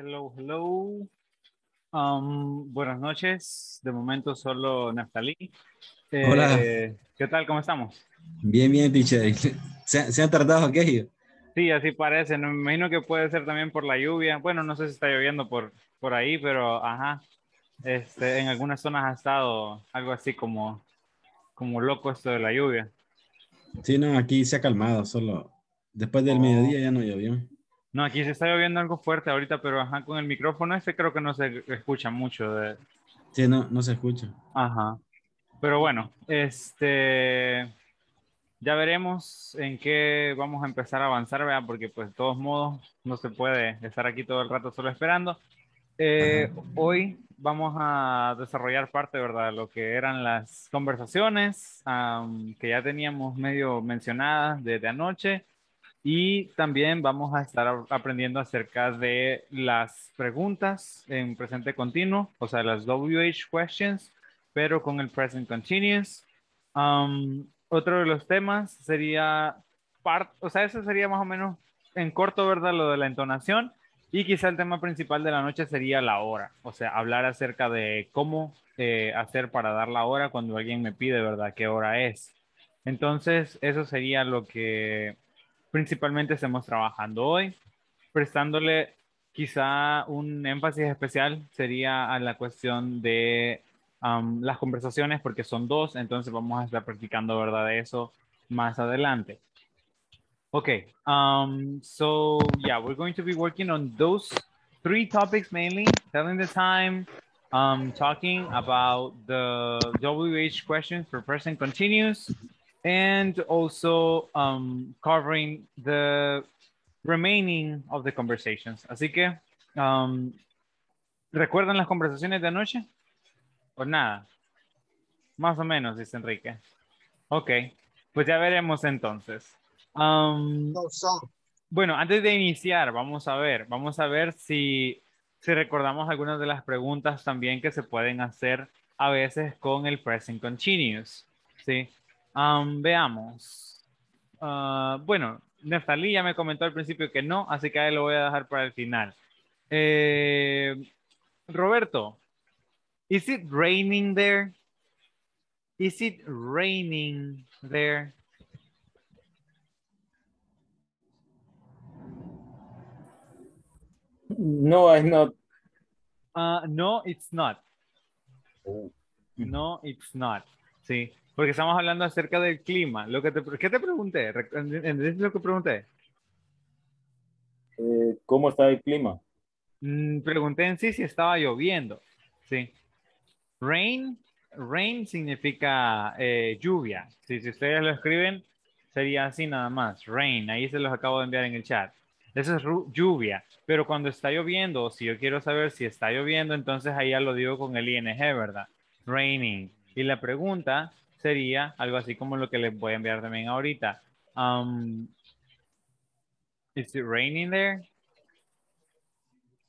Hello, hello. Um, buenas noches. De momento solo Naftali, Hola. Eh, ¿Qué tal? ¿Cómo estamos? Bien, bien, ¿Se, han tardado aquí. Sí, así parece. Me imagino que puede ser también por la lluvia. Bueno, no sé si está lloviendo por, por ahí, pero ajá. Este, en algunas zonas ha estado algo así como, como loco esto de la lluvia. Sí, no, aquí se ha calmado, solo después del oh. mediodía ya no llovió. No, aquí se está lloviendo algo fuerte ahorita, pero con el micrófono este creo que no se escucha mucho. Sí, no, se escucha. Ajá. Pero bueno, este... Ya veremos en qué vamos a empezar a avanzar, ¿verdad? Porque pues de todos modos no se puede estar aquí todo el rato solo esperando. Eh, hoy vamos a desarrollar parte, ¿verdad? lo que eran las conversaciones que ya teníamos medio mencionadas desde anoche y también vamos a estar aprendiendo acerca de las preguntas en presente continuo, o sea, las WH questions, pero con el present continuous. Um, otro de los temas sería, part, o sea, eso sería más o menos en corto, ¿verdad? Lo de la entonación. Y quizá el tema principal de la noche sería la hora, o sea, hablar acerca de cómo eh, hacer para dar la hora cuando alguien me pide, ¿verdad? ¿Qué hora es? Entonces, eso sería lo que principalmente estamos trabajando hoy, prestándole quizá un énfasis especial sería a la cuestión de las conversaciones, porque son dos, entonces vamos a estar practicando, ¿verdad? eso más adelante. Okay, so yeah, we're going to be working on those three topics mainly, telling the time, talking about the WH questions for present continuous, and also um, covering the remaining of the conversations. Así que, um, ¿recuerdan las conversaciones de anoche? ¿O pues nada? Más o menos, dice Enrique. Ok, pues ya veremos entonces. Um, bueno, antes de iniciar, vamos a ver, vamos a ver si, si recordamos algunas de las preguntas también que se pueden hacer a veces con el present continuous, ¿sí? veamos. Ah, bueno, Neftalí ya me comentó al principio que no, así que lo voy a dejar para el final. Eh, Roberto, ¿is it raining there? ¿Is it raining there? No, it's not. Ah, no, it's not. Oh. No, it's not. Sí, porque estamos hablando acerca del clima. te, ¿Qué te pregunté? lo que pregunté? Eh, ¿Cómo está el clima? Mm, pregunté en sí si estaba lloviendo. Sí. Rain, rain significa eh, lluvia. si ustedes lo escriben, sería así nada más. Rain, ahí se los acabo de enviar en el chat. Eso es lluvia. Pero cuando está lloviendo, si yo quiero saber si está lloviendo, entonces ahí ya lo digo con el ING, ¿verdad? Raining. Y la pregunta sería algo así como lo que les voy a enviar también ahorita. Um, is it raining there?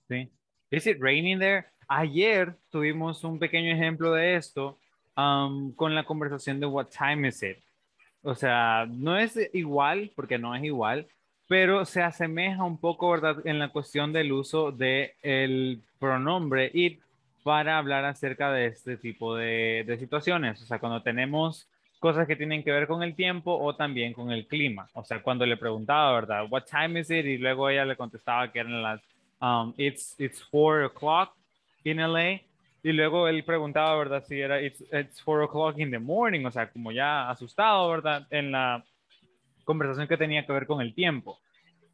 Sí. Is it raining there? Ayer tuvimos un pequeño ejemplo de esto um, con la conversación de what time is it. O sea, no es igual, porque no es igual, pero se asemeja un poco, ¿verdad?, en la cuestión del uso del pronombre it para hablar acerca de este tipo de, situaciones, o sea, cuando tenemos cosas que tienen que ver con el tiempo o también con el clima, o sea, cuando le preguntaba, ¿verdad? What time is it? Y luego ella le contestaba que eran las, um, it's, it's four o'clock in LA. Y luego él preguntaba, ¿verdad? Si era, it's, it's four o'clock in the morning, o sea, como ya asustado, ¿verdad? En la conversación que tenía que ver con el tiempo.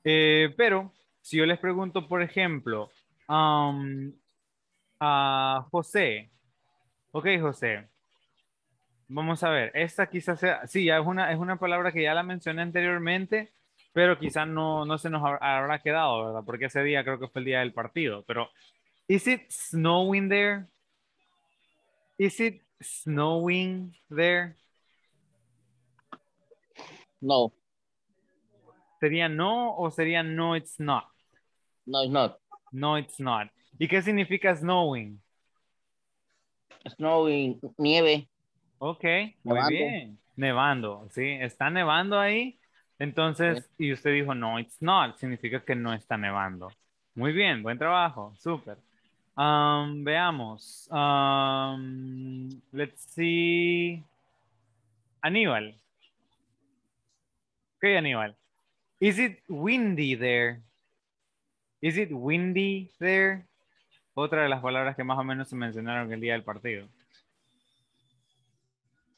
Eh, pero si yo les pregunto, por ejemplo, um, a José. Ok, José. Vamos a ver, esta quizás sea, sí, es una, es una palabra que ya la mencioné anteriormente, pero quizás no, no se nos habrá quedado, ¿verdad? Porque ese día creo que fue el día del partido, pero ¿Is it snowing there? Is it snowing there? No. ¿Sería no o sería no it's not? No it's not. No it's not. ¿Y qué significa snowing? Snowing, nieve. Ok, muy bien. Nevando, sí, está nevando ahí. Entonces, y usted dijo, no, it's not, significa que no está nevando. Muy bien, buen trabajo, súper. Um, veamos. Um, let's see. Aníbal. Ok, Aníbal. Is it windy there? Is it windy there? otra de las palabras que más o menos se mencionaron el día del partido.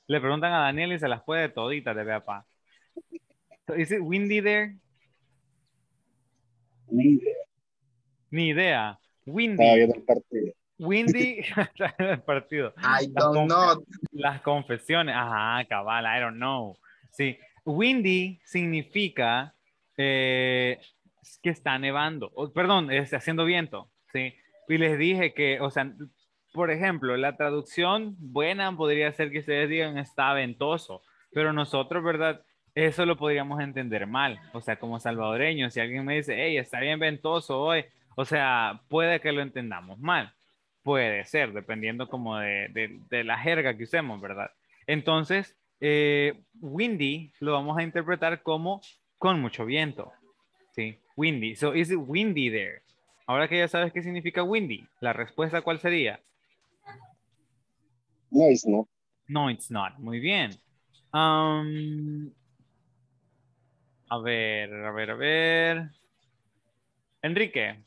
Le preguntan a Daniel y se las puede todita de pa. ¿Es it windy there? Ni idea. Ni idea. Windy. partido. Windy partido. I las don't know. Las confesiones. Ajá, cabal, I don't know. Sí. Windy significa eh, que está nevando. perdón, está haciendo viento. Sí. Y les dije que, o sea, por ejemplo, la traducción buena podría ser que ustedes digan está ventoso, pero nosotros, ¿verdad? Eso lo podríamos entender mal. O sea, como salvadoreños, si alguien me dice, hey, está bien ventoso hoy, o sea, puede que lo entendamos mal. Puede ser, dependiendo como de, la jerga que usemos, ¿verdad? Entonces, eh, windy lo vamos a interpretar como con mucho viento. ¿Sí? Windy. So, is it windy there? Ahora que ya sabes qué significa windy, ¿la respuesta cuál sería? No, it's not. No, it's not. Muy bien. Um, a ver, a ver, a ver. Enrique.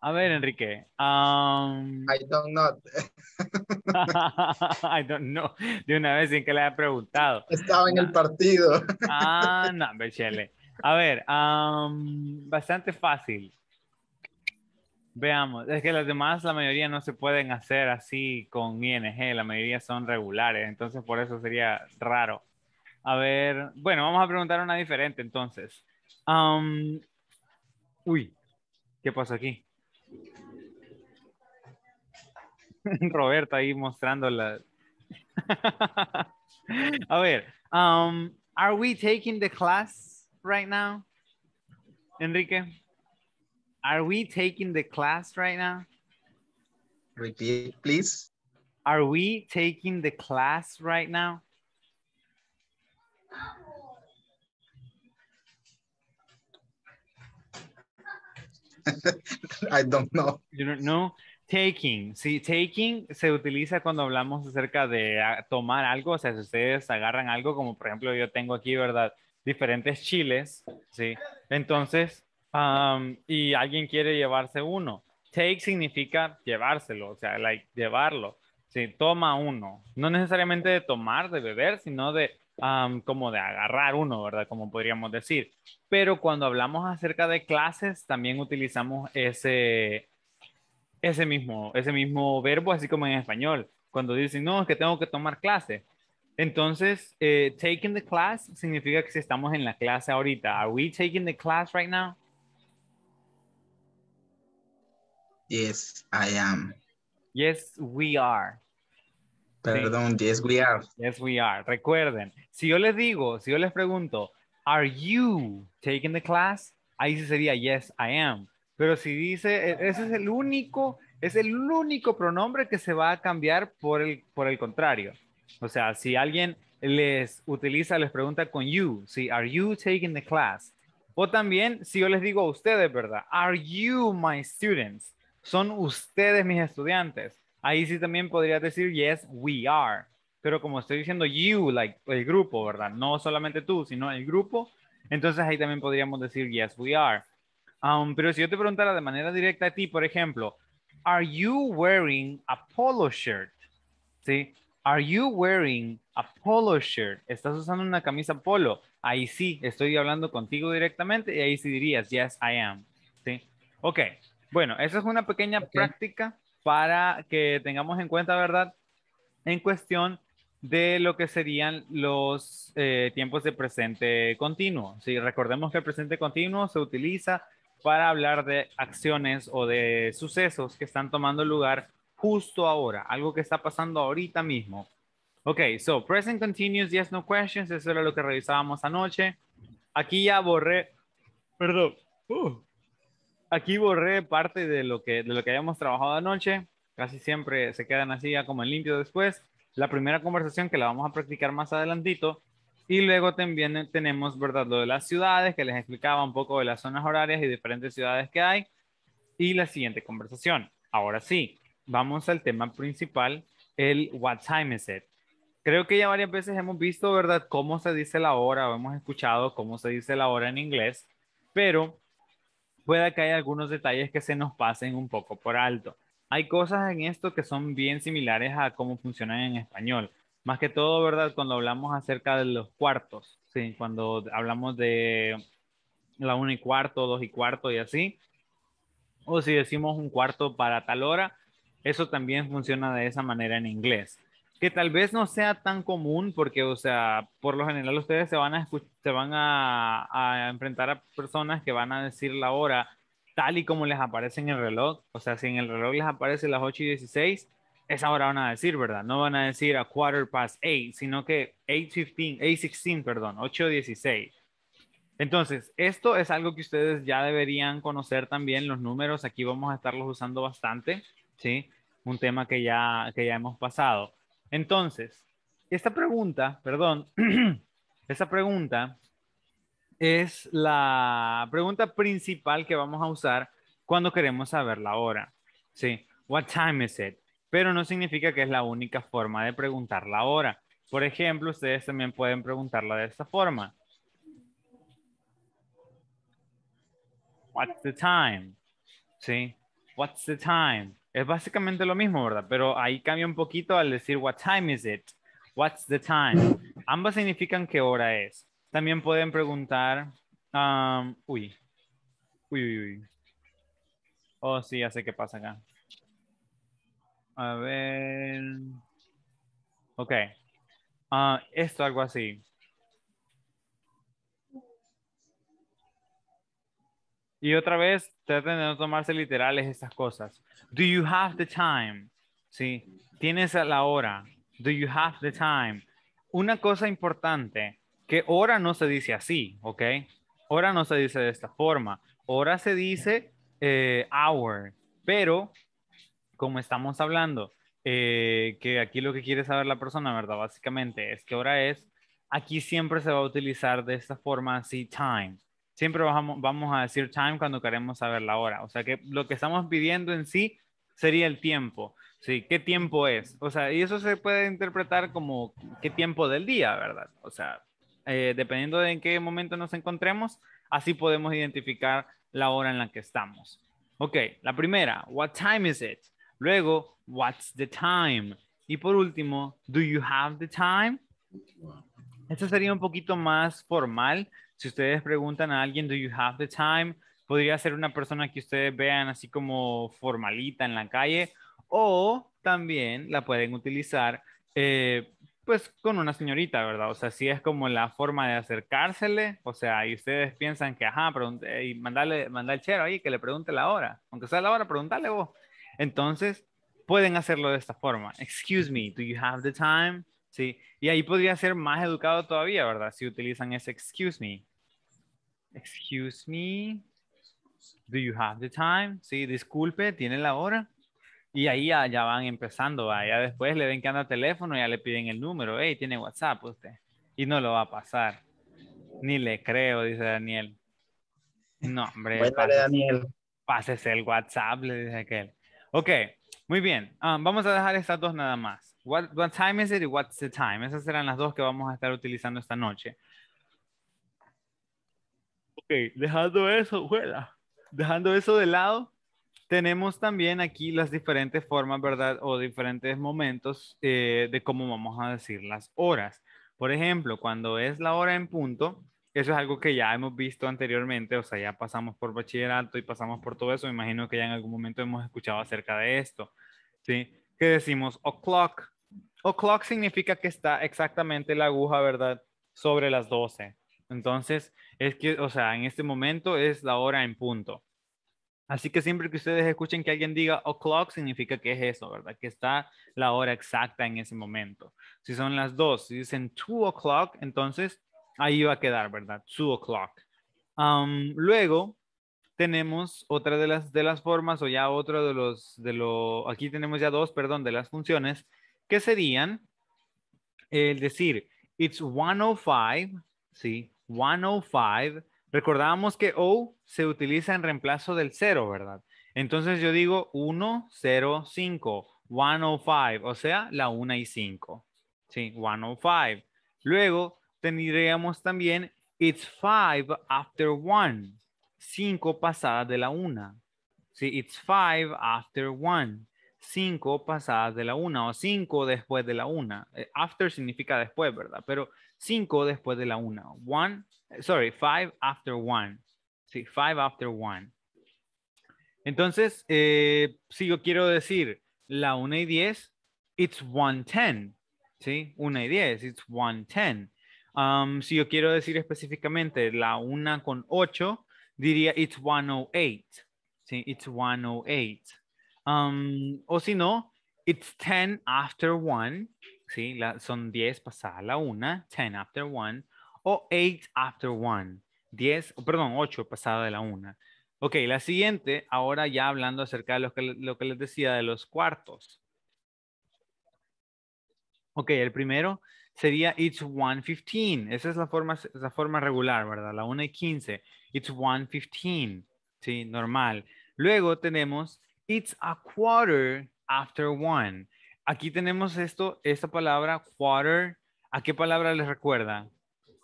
A ver, Enrique. Um, I don't know. I don't know. De una vez sin que le haya preguntado. Estaba en el ah. partido. ah, no, Bechele. A ver, bastante fácil. Veamos, es que las demás, la mayoría no se pueden hacer así con ING, la mayoría son regulares, entonces por eso sería raro. A ver, bueno, vamos a preguntar una diferente entonces. uy, ¿qué pasó aquí? Roberto ahí mostrando la... a ver, are we taking the class right now? Enrique? Are we taking the class right now? Repeat, please. Are we taking the class right now? I don't know. You know? Taking. See, taking se utiliza cuando hablamos acerca de ah, tomar algo. O sea, si ustedes agarran algo, como por ejemplo yo tengo aquí, ¿verdad? diferentes chiles, ¿sí? Entonces, y alguien quiere llevarse uno. Take significa llevárselo, o sea, like, llevarlo. Sí, toma uno. No necesariamente de tomar, de beber, sino de como de agarrar uno, ¿verdad? Como podríamos decir. Pero cuando hablamos acerca de clases, también utilizamos ese, ese, mismo, ese mismo verbo, así como en español. Cuando dicen, no, es que tengo que tomar clase. Entonces, eh, taking the class significa que si estamos en la clase ahorita. Are we taking the class right now? Yes, I am. Yes, we are. Perdón, yes, we are. Yes, we are. Recuerden, si yo les digo, si yo les pregunto, are you taking the class? Ahí sí sería yes, I am. Pero si dice, e, ese es el único, es el único pronombre que se va a cambiar por el contrario. O sea, si alguien les utiliza, les pregunta con you, si are you taking the class? O también si yo les digo a ustedes, ¿verdad? Are you my students? Son ustedes mis estudiantes. Ahí sí también podría decir yes, we are. Pero como estoy diciendo you, like el grupo, ¿verdad? No solamente tú, sino el grupo. Entonces ahí también podríamos decir yes, we are. Um, pero si yo te preguntara de manera directa a ti, por ejemplo, are you wearing a polo shirt? ¿Sí? Are you wearing a polo shirt? ¿Estás usando una camisa polo? Ahí sí, estoy hablando contigo directamente y ahí sí dirías, yes, I am. ¿Sí? Ok, bueno, esa es una pequeña práctica para que tengamos en cuenta, ¿verdad? En cuestión de lo que serían los eh, tiempos de presente continuo. ¿sí? Recordemos que el presente continuo se utiliza para hablar de acciones o de sucesos que están tomando lugar justo ahora, algo que está pasando ahorita mismo. Ok, so present continuous, yes, no questions, eso era lo que revisábamos anoche. Aquí ya borré, perdón, uh, aquí borré parte de lo, que, de lo que habíamos trabajado anoche, casi siempre se quedan así ya como en limpio después. La primera conversación que la vamos a practicar más adelantito y luego también tenemos, ¿verdad? Lo de las ciudades, que les explicaba un poco de las zonas horarias y diferentes ciudades que hay. Y la siguiente conversación. Ahora sí, vamos al tema principal, el what time is it. Creo que ya varias veces hemos visto, ¿verdad?, cómo se dice la hora, o hemos escuchado cómo se dice la hora en inglés, pero pueda que haya algunos detalles que se nos pasen un poco por alto. Hay cosas en esto que son bien similares a cómo funcionan en español. Más que todo, ¿verdad? Cuando hablamos acerca de los cuartos, ¿sí? cuando hablamos de la una y cuarto, dos y cuarto y así. O si decimos un cuarto para tal hora, eso también funciona de esa manera en inglés. Que tal vez no sea tan común porque, o sea, por lo general ustedes se van a, se van a, enfrentar a personas que van a decir la hora tal y como les aparece en el reloj. O sea, si en el reloj les aparece las 8 y 16, esa hora van a decir, ¿verdad? No van a decir a quarter past 8, sino que 8.15, 8.16, perdón, 8.16. Entonces, esto es algo que ustedes ya deberían conocer también, los números, aquí vamos a estarlos usando bastante, ¿sí? un tema que ya, ya hemos pasado. Entonces, esta pregunta, perdón, esta pregunta es la pregunta principal que vamos a usar cuando queremos saber la hora. Sí, what time is it? Pero no significa que es la única forma de preguntar la hora. Por ejemplo, ustedes también pueden preguntarla de esta forma. What's the time? Sí, what's the time? Es básicamente lo mismo, ¿verdad? Pero ahí cambia un poquito al decir what time is it? What's the time? Ambas significan qué hora es. También pueden preguntar, um, uy, uy, uy, uy. Oh, sí, ya sé qué pasa acá. A ver. Ok. Ah, esto, algo así. Y otra vez, traten de no tomarse literales estas cosas. Do you have the time? ¿Sí? ¿Tienes la hora? Do you have the time? Una cosa importante, que hora no se dice así, ¿ok? Hora no se dice de esta forma. Hora se dice eh, hour, pero como estamos hablando, eh, que aquí lo que quiere saber la persona, ¿verdad? Básicamente es qué hora es. Aquí siempre se va a utilizar de esta forma así, time siempre vamos, a decir time cuando queremos saber la hora. O sea que lo que estamos pidiendo en sí sería el tiempo. Sí, ¿qué tiempo es? O sea, y eso se puede interpretar como qué tiempo del día, ¿verdad? O sea, eh, dependiendo de en qué momento nos encontremos, así podemos identificar la hora en la que estamos. Ok, la primera, what time is it? Luego, what's the time? Y por último, do you have the time? Esto sería un poquito más formal, si ustedes preguntan a alguien, ¿do you have the time? Podría ser una persona que ustedes vean así como formalita en la calle o también la pueden utilizar eh, pues con una señorita, ¿verdad? O sea, si es como la forma de acercársele, o sea, y ustedes piensan que, ajá, y mandarle, mandar el chero ahí que le pregunte la hora, aunque sea la hora, pregúntale vos. Entonces, pueden hacerlo de esta forma. Excuse me, do you have the time? Sí, y ahí podría ser más educado todavía, ¿verdad? Si utilizan ese excuse me. Excuse me. Do you have the time? Sí, disculpe, ¿tiene la hora? Y ahí ya, van empezando, ya después le ven que anda el teléfono, ya le piden el número, hey, tiene WhatsApp usted. Y no lo va a pasar. Ni le creo, dice Daniel. No, hombre. el WhatsApp, le dice aquel. Ok, muy bien. Ah, vamos a dejar estas dos nada más. What, what time is it what's the time? Esas serán las dos que vamos a estar utilizando esta noche. Ok, dejando eso, fuera, Dejando eso de lado, tenemos también aquí las diferentes formas, ¿verdad? O diferentes momentos eh, de cómo vamos a decir las horas. Por ejemplo, cuando es la hora en punto, eso es algo que ya hemos visto anteriormente, o sea, ya pasamos por bachillerato y pasamos por todo eso, me imagino que ya en algún momento hemos escuchado acerca de esto, ¿sí? Que decimos o'clock, O'clock significa que está exactamente la aguja, ¿verdad? Sobre las 12. Entonces, es que, o sea, en este momento es la hora en punto. Así que siempre que ustedes escuchen que alguien diga o'clock, significa que es eso, ¿verdad? Que está la hora exacta en ese momento. Si son las 2, si dicen 2 o'clock, entonces ahí va a quedar, ¿verdad? 2 o'clock. Um, luego tenemos otra de las, de las formas o ya otro de los, de lo, aquí tenemos ya dos, perdón, de las funciones ¿Qué serían el decir, it's 105, ¿sí? 105. Recordábamos que O se utiliza en reemplazo del 0, ¿verdad? Entonces yo digo 1, 0, 5, 105, o sea, la 1 y 5, ¿sí? 105. Luego tendríamos también, it's 5 after 1, 5 pasadas de la 1, ¿sí? It's 5 after 1. 5 pasadas de la 1 o 5 después de la 1. Eh, after significa después, ¿verdad? Pero 5 después de la 1. One, eh, sorry, 5 after 1. Sí, 5 after 1. Entonces, eh, si yo quiero decir la 1 y 10, it's 110. ¿Sí? 1 y 10, it's 110. Um, si yo quiero decir específicamente la 1 con 8, diría it's 108. ¿Sí? It's 108. Um, o si no, it's 10 after 1. Sí, son 10 pasada la 1, 10 after 1. O 8 after 1. 10, perdón, 8 pasada de la 1. Ok, la siguiente, ahora ya hablando acerca de lo que, les decía de los cuartos. Ok, el primero sería it's 1.15. Esa es la forma, la forma regular, ¿verdad? La 1 y 15. It's 1.15. Sí, normal. Luego tenemos It's a quarter after one. Aquí tenemos esto, esta palabra quarter. ¿A qué palabra les recuerda?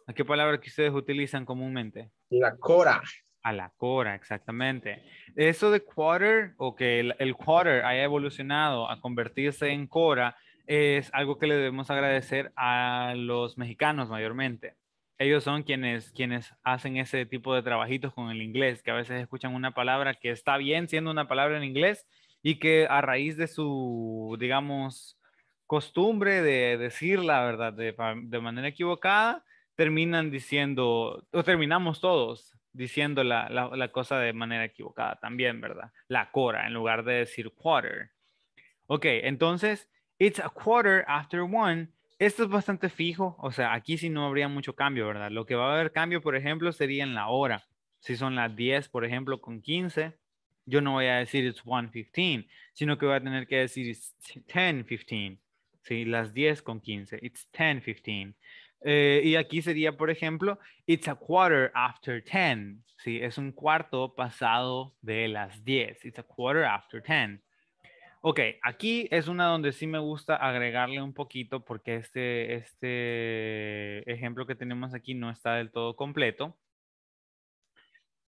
¿A qué palabra que ustedes utilizan comúnmente? La cora. A la cora, exactamente. Eso de quarter o que el, quarter haya evolucionado a convertirse en cora es algo que le debemos agradecer a los mexicanos mayormente ellos son quienes, quienes hacen ese tipo de trabajitos con el inglés, que a veces escuchan una palabra que está bien siendo una palabra en inglés y que a raíz de su, digamos, costumbre de decirla, ¿verdad? De, manera equivocada, terminan diciendo, o terminamos todos diciendo la, la, cosa de manera equivocada también, ¿verdad? La cora en lugar de decir quarter. Ok, entonces, it's a quarter after one esto es bastante fijo, o sea, aquí sí no habría mucho cambio, ¿verdad? Lo que va a haber cambio, por ejemplo, sería en la hora. Si son las 10, por ejemplo, con 15, yo no voy a decir it's 1.15, sino que voy a tener que decir it's 10.15. Sí, las 10 con 15, it's 10.15. Eh, y aquí sería, por ejemplo, it's a quarter after 10. Sí, es un cuarto pasado de las 10. It's a quarter after 10. Ok, aquí es una donde sí me gusta agregarle un poquito porque este, este ejemplo que tenemos aquí no está del todo completo.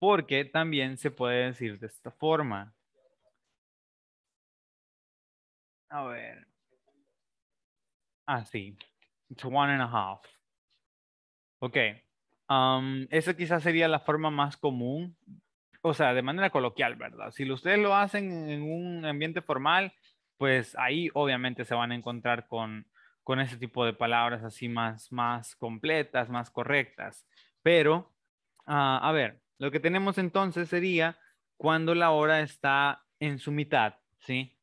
Porque también se puede decir de esta forma. A ver. Así. Ah, It's one and a half. Ok. Um, esa quizás sería la forma más común o sea, de manera coloquial, ¿verdad? Si ustedes lo hacen en un ambiente formal, pues ahí obviamente se van a encontrar con, ese tipo de palabras así más, más completas, más correctas. Pero, ah, a ver, lo que tenemos entonces sería cuando la hora está en su mitad, ¿sí?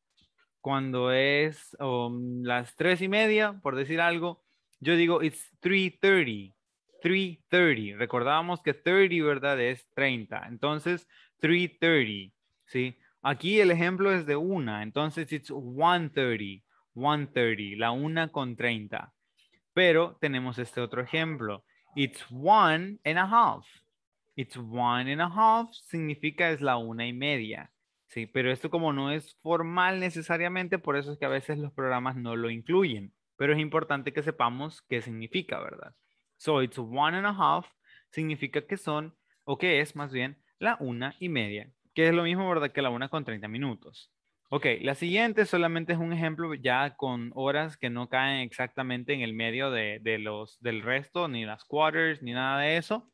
Cuando es um, las tres y media, por decir algo, yo digo it's 3.30, 3.30. Recordábamos que 30, ¿verdad? Es 30. Entonces, 3.30, ¿sí? Aquí el ejemplo es de una. Entonces, it's 1.30, 1.30, la una con 30. Pero tenemos este otro ejemplo. It's one and a half. It's one and a half significa es la una y media. Sí, pero esto como no es formal necesariamente, por eso es que a veces los programas no lo incluyen. Pero es importante que sepamos qué significa, ¿verdad? So it's one and a half significa que son, o que es más bien, la una y media, que es lo mismo, ¿verdad? Que la una con 30 minutos. Ok, la siguiente solamente es un ejemplo ya con horas que no caen exactamente en el medio de, de los, del resto, ni las quarters, ni nada de eso.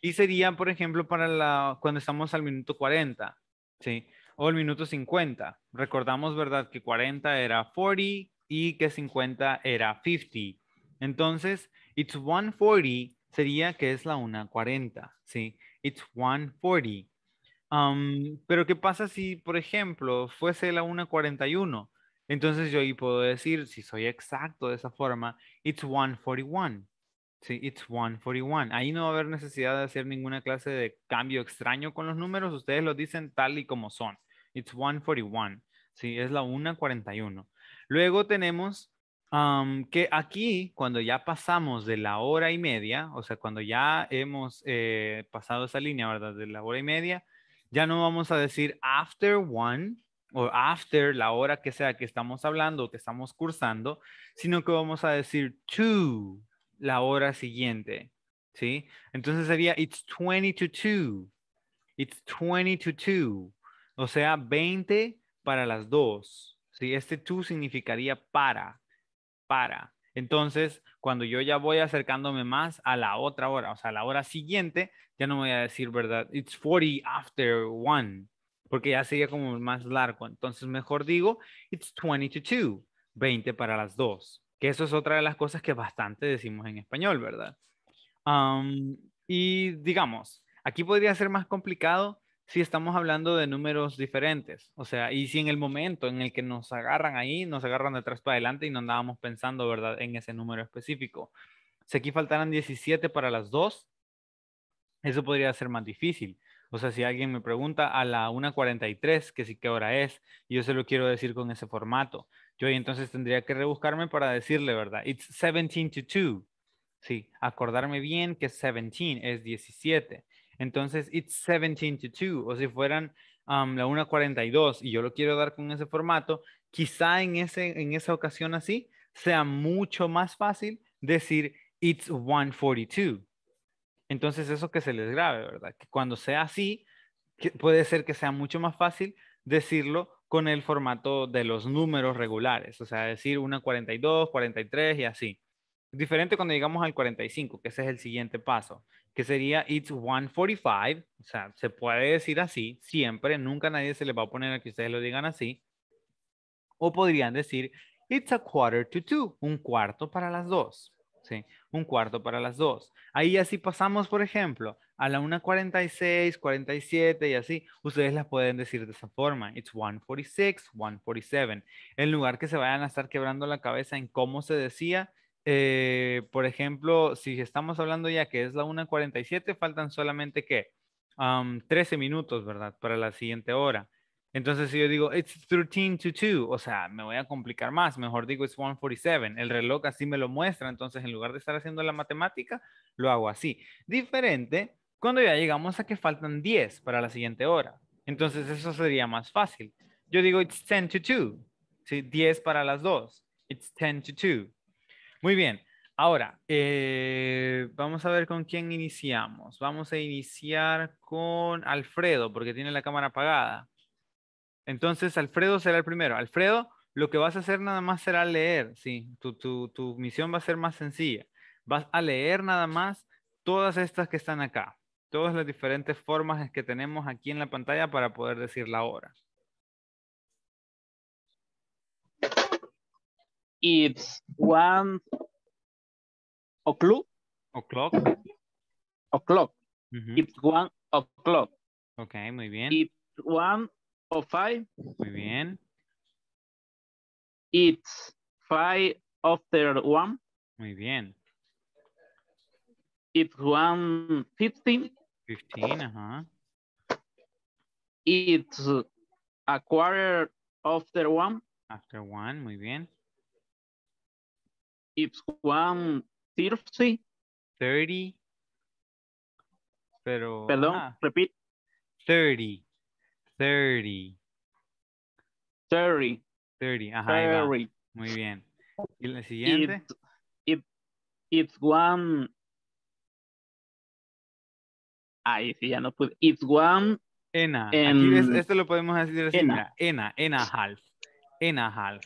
Y sería, por ejemplo, para la, cuando estamos al minuto 40, ¿sí? O el minuto 50. Recordamos, ¿verdad? Que 40 era 40 y que 50 era 50. Entonces, It's 1.40 sería que es la 1.40, ¿sí? It's 1.40. Um, pero ¿qué pasa si, por ejemplo, fuese la 1.41? Entonces yo ahí puedo decir, si soy exacto de esa forma, it's 1.41. Sí, it's 141. Ahí no va a haber necesidad de hacer ninguna clase de cambio extraño con los números. Ustedes lo dicen tal y como son. It's 141. Sí, es la 141. Luego tenemos que aquí, cuando ya pasamos de la hora y media, o sea, cuando ya hemos eh, pasado esa línea, ¿verdad? De la hora y media, ya no vamos a decir after one o after la hora que sea que estamos hablando o que estamos cursando, sino que vamos a decir to la hora siguiente, ¿sí? Entonces sería it's 20 to 2, it's 20 to 2, o sea, 20 para las dos, ¿sí? Este to significaría para, para. Entonces, cuando yo ya voy acercándome más a la otra hora, o sea, a la hora siguiente, ya no voy a decir, ¿verdad? It's 40 after one, porque ya sería como más largo. Entonces, mejor digo, it's 20 to 2, 20 para las dos. que eso es otra de las cosas que bastante decimos en español, ¿verdad? Um, y digamos, aquí podría ser más complicado si estamos hablando de números diferentes. O sea, y si en el momento en el que nos agarran ahí, nos agarran de atrás para adelante y no andábamos pensando, ¿verdad?, en ese número específico. Si aquí faltaran 17 para las 2, eso podría ser más difícil. O sea, si alguien me pregunta a la 1.43, que sí, qué hora es, yo se lo quiero decir con ese formato. Yo ahí entonces tendría que rebuscarme para decirle, ¿verdad? It's 17 to 2. Sí, acordarme bien que 17 es 17. Entonces, it's 17 to 2. O si fueran um, la 1.42 y yo lo quiero dar con ese formato, quizá en, ese, en esa ocasión así sea mucho más fácil decir it's 1.42. Entonces, eso que se les grabe, ¿verdad? Que cuando sea así, puede ser que sea mucho más fácil decirlo con el formato de los números regulares, o sea, decir 1.42, 43 y así. Diferente cuando llegamos al 45, que ese es el siguiente paso que sería It's 145, o sea, se puede decir así, siempre, nunca nadie se le va a poner a que ustedes lo digan así. O podrían decir It's a quarter to two, un cuarto para las dos, ¿sí? Un cuarto para las dos. Ahí así pasamos, por ejemplo, a la 1.46, 47 y así, ustedes las pueden decir de esa forma. It's 146, 147. En lugar que se vayan a estar quebrando la cabeza en cómo se decía, eh, por ejemplo, si estamos hablando ya que es la 1.47, faltan solamente que 13 minutos, ¿verdad? Para la siguiente hora. Entonces, si yo digo, it's 13 to 2, o sea, me voy a complicar más, mejor digo, it's 1.47. El reloj así me lo muestra, entonces en lugar de estar haciendo la matemática, lo hago así. Diferente cuando ya llegamos a que faltan 10 para la siguiente hora. Entonces, eso sería más fácil. Yo digo, it's 10 to 2, 10 para las 2, it's 10 to 2. Muy bien. Ahora, eh, vamos a ver con quién iniciamos. Vamos a iniciar con Alfredo, porque tiene la cámara apagada. Entonces, Alfredo será el primero. Alfredo, lo que vas a hacer nada más será leer, ¿sí? Tu, tu, tu misión va a ser más sencilla. Vas a leer nada más todas estas que están acá. Todas las diferentes formas que tenemos aquí en la pantalla para poder decir la hora. It's one o'clock. O'clock. O'clock. Mm -hmm. It's one o'clock. Ok, muy bien. It's one o five. Muy bien. It's five after one. Muy bien. It's one fifteen. Fifteen, ajá. It's a quarter after one. After one, muy bien. It's one thirty. Thirty. Pero. Perdón, ah. repite. Thirty. Thirty. Thirty. Thirty, 30, ajá. Muy bien. ¿Y la siguiente? it's one. Ahí sí, ya no pude. It's one. Ena. Aquí es, esto lo podemos decir así. Ena. Ena, ena half. Ena half.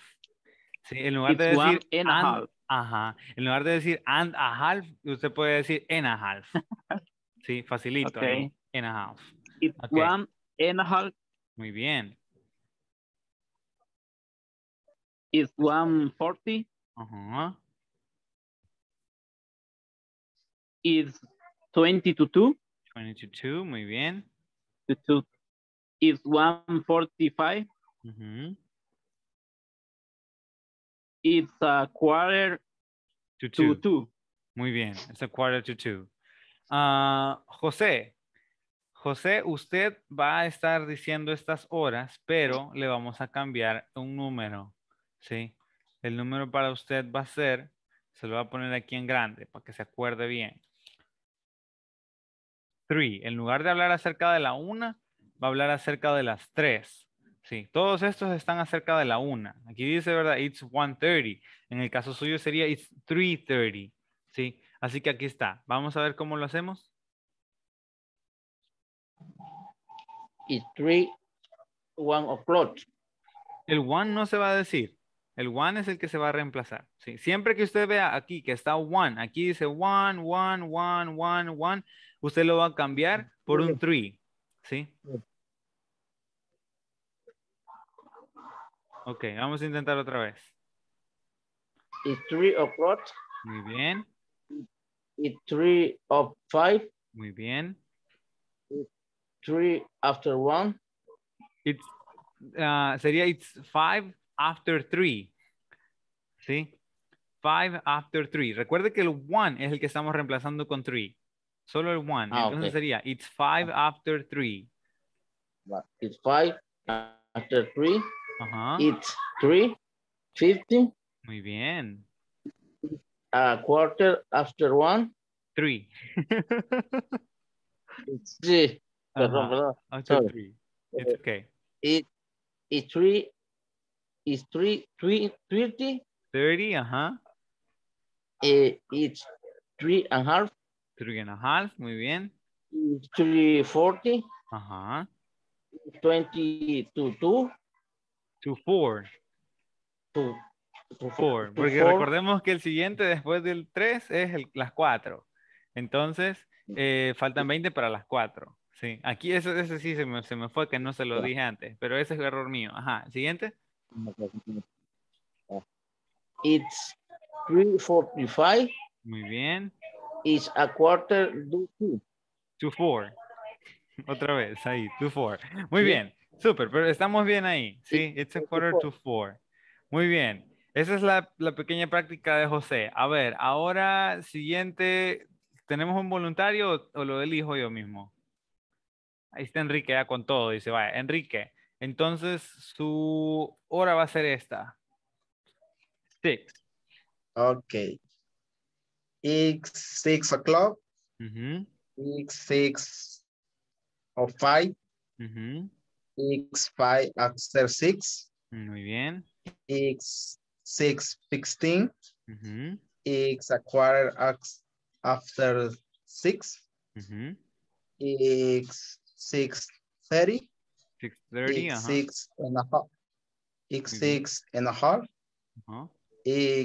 Sí, en lugar de decir. Ena half. Ajá. En lugar de decir and a half, usted puede decir en a half. Sí, facilito. ¿eh? En a half. It one en a half. Muy bien. It's one forty. Ajá. It's twenty to two. Twenty to two, muy bien. To It's one forty five. Ajá. It's a quarter to two. Muy bien, it's a quarter to two. Ah, José, José, usted va a estar diciendo estas horas, pero le vamos a cambiar un número, ¿sí? El número para usted va a ser, se lo va a poner aquí en grande para que se acuerde bien. Three. En lugar de hablar acerca de la una, va a hablar acerca de las tres. Sí, todos estos están acerca de la 1. Aquí dice, ¿verdad? It's 1:30. En el caso suyo sería it's 3:30. Sí, así que aquí está. Vamos a ver cómo lo hacemos. It's 3.1 o'clock. El 1 no se va a decir. El 1 es el que se va a reemplazar. Sí, siempre que usted vea aquí que está 1, aquí dice 1 1 1 1 1, usted lo va a cambiar por un 3. ¿Sí? Ok, vamos a intentar otra vez. It's three o'clock. Muy bien. It's three of five. Muy bien. It's three after one. It's, uh, sería it's five after three. ¿Sí? Five after three. Recuerde que el one es el que estamos reemplazando con three. Solo el one. Ah, Entonces sería it's five after three. It's five after three. Ajá. It's three fifty. Muy bien. A quarter after one. Three. it's three. Perdón, perdón. After Sorry. three. It's okay. It, it's three. It's three, three 30. 30, ajá. It, eh, it's three and a half. Three and a half, muy bien. It's 340. Ajá. 20 to 2. To four. To, four. Porque recordemos que el siguiente después del 3 es las 4. Entonces, eh, faltan 20 para las 4. Sí, aquí ese, sí se me, se me, fue, que no se lo dije antes, pero ese es error mío. Ajá, siguiente. It's 3.45. Muy bien. It's a quarter to two. To four. Otra vez, ahí, to four. Muy bien. Súper, pero estamos bien ahí. Sí, it's a quarter to four. Muy bien. Esa es la, pequeña práctica de José. A ver, ahora siguiente, ¿tenemos un voluntario o, lo elijo yo mismo? Ahí está Enrique ya con todo, dice, vaya, Enrique, entonces su hora va a ser esta. Six. Ok. It's six o'clock. six o five. X5 after 6. Muy bien. X6, 16. Uh -huh. X a quarter after 6. Uh -huh. X 6, 30. 630, X uh -huh. six and a half. X six and a half. Uh -huh.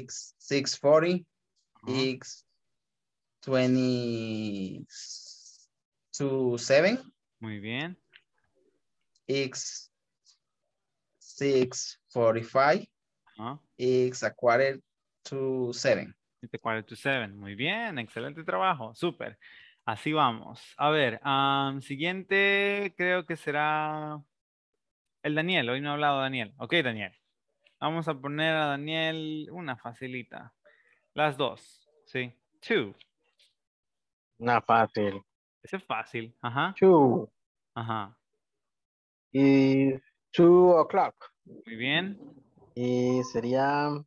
X six forty. Uh -huh. X twenty two seven. Muy bien. x 6.45. Uh -huh. It's a to seven. Muy bien, excelente trabajo, súper. Así vamos. A ver, siguiente creo que será el Daniel. Hoy no ha hablado Daniel. Ok, Daniel. Vamos a poner a Daniel una facilita. Las dos. Sí. Two. Una fácil. Ese es fácil. Ajá. Two. Ajá is 2 o'clock. Muy bien. Y sería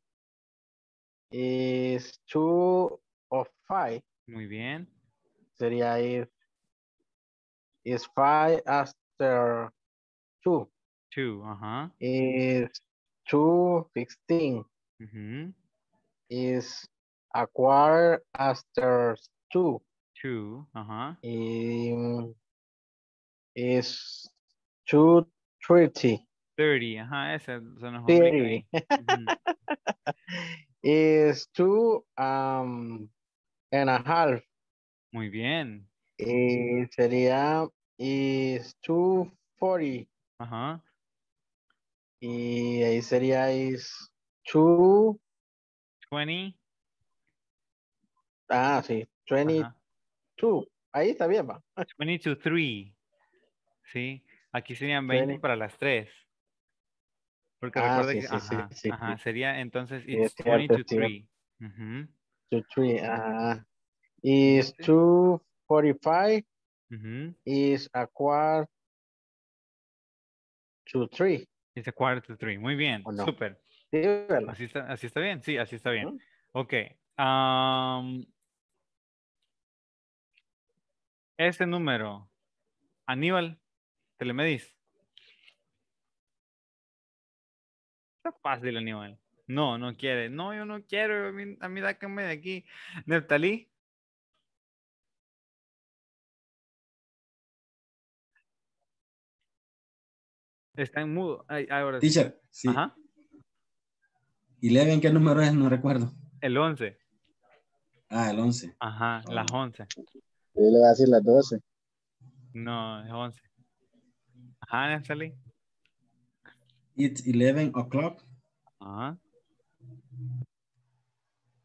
is 2 o'clock. Muy bien. Sería is 5 after 2. 2, ajá. Is 2:15. Mhm. Is a after 2. 2, ajá. Eh 230. 30. ajá, esa se nos 30. uh -huh. Is two um, and a half. Muy bien. Y eh, sería is 240. Ajá. Y ahí sería is 20. Ah, sí, 22. Ahí está bien, va. 22, 3. Sí. Aquí serían 20 para las 3. Porque ah, recuerda sí, que sí, ajá, sí, sería entonces it's 20 to 3. Uh -huh. To 3, Uh, ah. is 2.45 uh is a quarter to 3. Is a quarter to 3. Muy bien, no? súper. Así está, así está bien, sí, así está bien. -huh. Ok. este número, Aníbal, ¿Te le medís? Está fácil, animal. No, no quiere. No, yo no quiero. A mí, da que me de aquí. Neptalí. Está en mudo. Ay, ahora sí. Teacher, sí. Ajá. ¿Y ven qué número es? No recuerdo. El 11. Ah, el 11. Ajá, las 11. Yo le voy a decir las 12. No, es 11. Honestly. Ah, it's 11 o'clock. Uh -huh.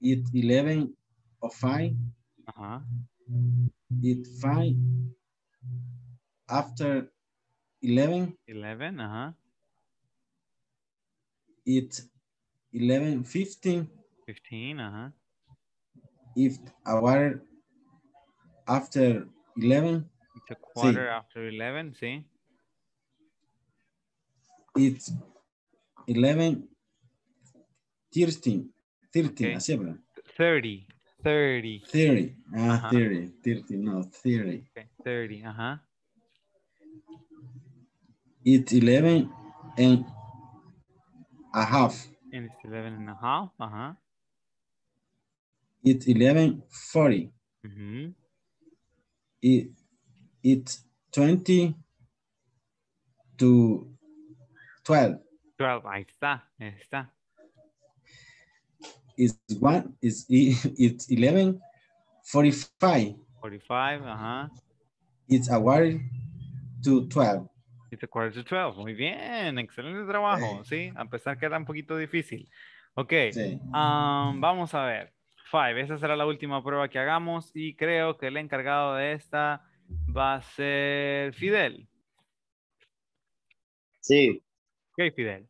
It's 11 or 5. Uh -huh. It's 5 after 11. 11, uh-huh. It's 11, 15. 15, uh-huh. If our after 11. It's a quarter see. after 11, see? it's 11, 13, 13, okay. 30, 30. 30, ah, uh -huh. 30, 30, no, 30. Okay. 30, Uh -huh. It's 11 and a half. And it's 11 and a half, uh-huh. It's 11.40. Mm -hmm. it, it's 20 to 12. 12, ahí está, ahí está. Is one, is, it's 11, 45. 45, ajá. It's a quarter to 12. It's a quarter to 12, muy bien, excelente trabajo, eh. sí, a pesar que era un poquito difícil. Ok, sí. vamos a ver. Five, esa será la última prueba que hagamos y creo que el encargado de esta va a ser Fidel. Sí. Qué Fidel.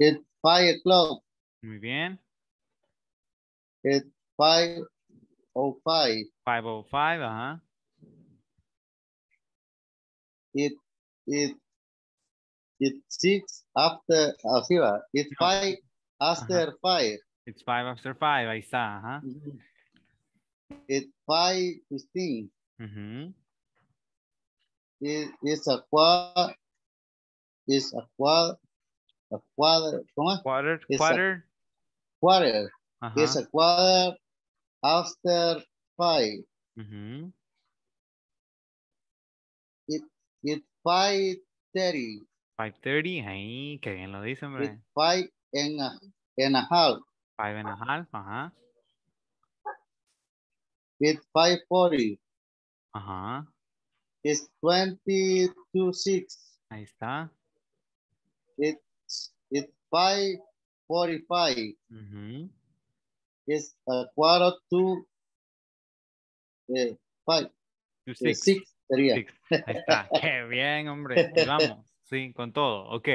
It's five o'clock. Muy bien. It's five oh five. Five oh five, ajá. Uh-huh. It it it's six after arriba. It's no. five after ajá. five. It's five after five, ahí está, huh. Mm-hmm. It's five fifteen. Uh mm-hmm. -huh. es, a quad, es a quad, a quad, ¿cómo es? Quarter, quarter. A, Es a quarter after five. Uh It, it five thirty. Five thirty, ahí, que bien lo dicen hombre. It five and a, and a half. Five and a half, ajá. It's five forty. Ajá. It's 226 6. Ahí está. It's, 5.45. Es -huh. It's a quarter to 5. sería. Ahí está. Qué bien, hombre. Pues vamos. Sí, con todo. Ok.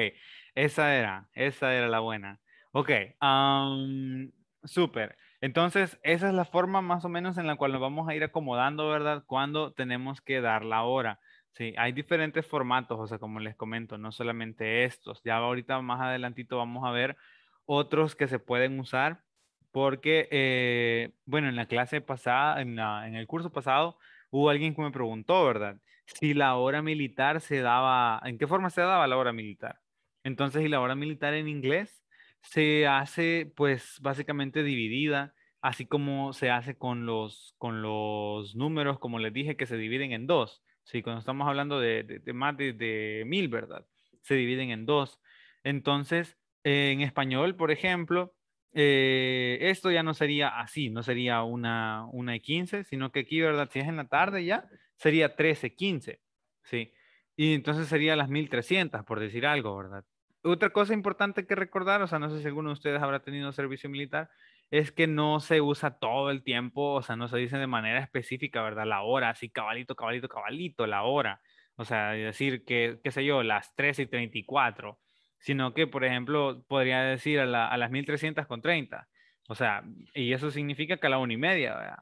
Esa era. Esa era la buena. Ok. Um, Súper. Entonces, esa es la forma más o menos en la cual nos vamos a ir acomodando, ¿verdad? Cuando tenemos que dar la hora. Sí, hay diferentes formatos, o sea, como les comento, no solamente estos. Ya ahorita más adelantito vamos a ver otros que se pueden usar porque, eh, bueno, en la clase pasada, en, en el curso pasado, hubo alguien que me preguntó, ¿verdad? Si la hora militar se daba, ¿en qué forma se daba la hora militar? Entonces, ¿y la hora militar en inglés? se hace pues básicamente dividida, así como se hace con los, con los números, como les dije, que se dividen en dos. Sí, cuando estamos hablando de, de, más de, mil, ¿verdad? Se dividen en dos. Entonces, en español, por ejemplo, eh, esto ya no sería así, no sería una, una y quince sino que aquí, ¿verdad? Si es en la tarde ya, sería 13, quince ¿sí? Y entonces sería las trescientas por decir algo, ¿verdad? otra cosa importante que recordar, o sea, no sé si alguno de ustedes habrá tenido servicio militar, es que no se usa todo el tiempo, o sea, no se dice de manera específica, ¿verdad? La hora, así cabalito, cabalito, cabalito, la hora. O sea, decir que, qué sé yo, las 3 y 34, sino que, por ejemplo, podría decir a, las 1300 con 30. O sea, y eso significa que a la una y media, ¿verdad?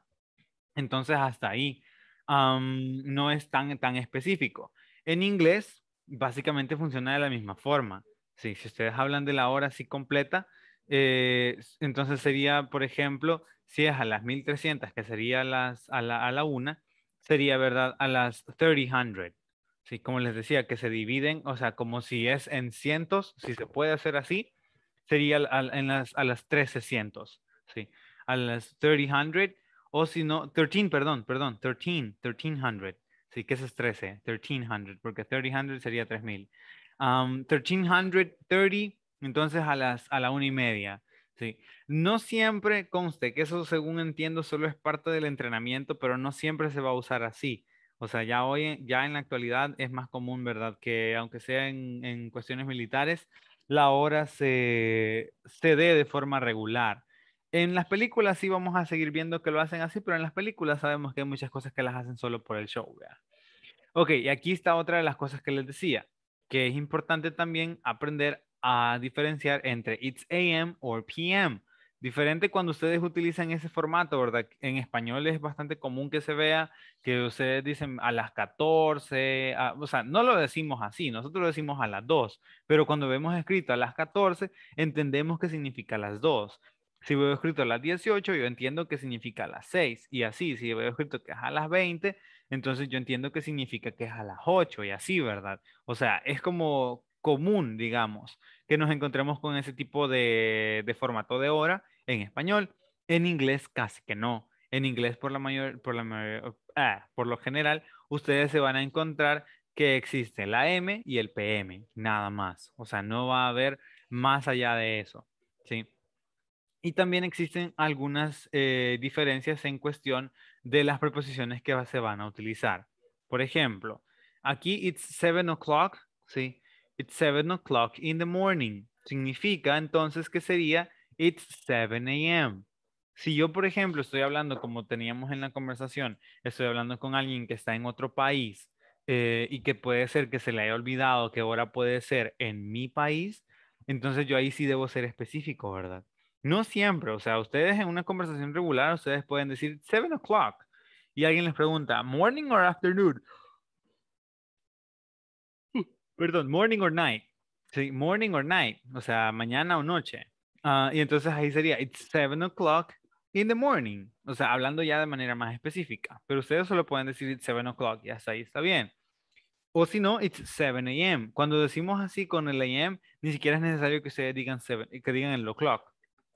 Entonces, hasta ahí no es tan, tan específico. En inglés, básicamente funciona de la misma forma si ustedes hablan de la hora así completa, eh, entonces sería, por ejemplo, si es a las 1300, que sería a, las, a, la, a una, sería, ¿verdad? A las 3000. Sí, como les decía, que se dividen, o sea, como si es en cientos, si se puede hacer así, sería a, las, 1300, ¿sí? A las 3000, o si no, 13, perdón, perdón, 13, 1300, ¿sí? Que es 13, 1300, porque 3000 sería 3000. 1330, um, entonces a las a la una y media. Sí. No siempre conste, que eso según entiendo solo es parte del entrenamiento, pero no siempre se va a usar así. O sea, ya hoy, ya en la actualidad es más común, ¿verdad? Que aunque sea en, cuestiones militares, la hora se, se dé de forma regular. En las películas sí vamos a seguir viendo que lo hacen así, pero en las películas sabemos que hay muchas cosas que las hacen solo por el show, Ok, y aquí está otra de las cosas que les decía que es importante también aprender a diferenciar entre it's AM o PM. Diferente cuando ustedes utilizan ese formato, ¿verdad? En español es bastante común que se vea que ustedes dicen a las 14, o sea, no lo decimos así, nosotros lo decimos a las 2, pero cuando vemos escrito a las 14, entendemos que significa las 2. Si veo escrito a las 18, yo entiendo que significa a las 6 y así, si veo escrito que es a las 20, entonces yo entiendo que significa que es a las 8 y así, ¿verdad? O sea, es como común, digamos, que nos encontremos con ese tipo de, formato de hora en español. En inglés casi que no. En inglés por, la mayor, por ah, lo general, ustedes se van a encontrar que existe la M y el PM, nada más. O sea, no va a haber más allá de eso. ¿sí? Y también existen algunas eh, diferencias en cuestión de las preposiciones que se van a utilizar. Por ejemplo, aquí it's seven o'clock, ¿sí? It's seven o'clock in the morning. Significa entonces que sería it's 7 a.m. Si yo, por ejemplo, estoy hablando, como teníamos en la conversación, estoy hablando con alguien que está en otro país eh, y que puede ser que se le haya olvidado que ahora puede ser en mi país, entonces yo ahí sí debo ser específico, ¿verdad? No siempre, o sea, ustedes en una conversación regular, ustedes pueden decir 7 o'clock y alguien les pregunta, morning or afternoon? Uh, perdón, morning or night. Sí, morning or night, o sea, mañana o noche. Ah, y entonces ahí sería, it's 7 o'clock in the morning. O sea, hablando ya de manera más específica. Pero ustedes solo pueden decir, it's 7 o'clock y hasta ahí está bien. O si no, it's 7 a.m. Cuando decimos así con el a.m., ni siquiera es necesario que ustedes digan, seven, que digan el o'clock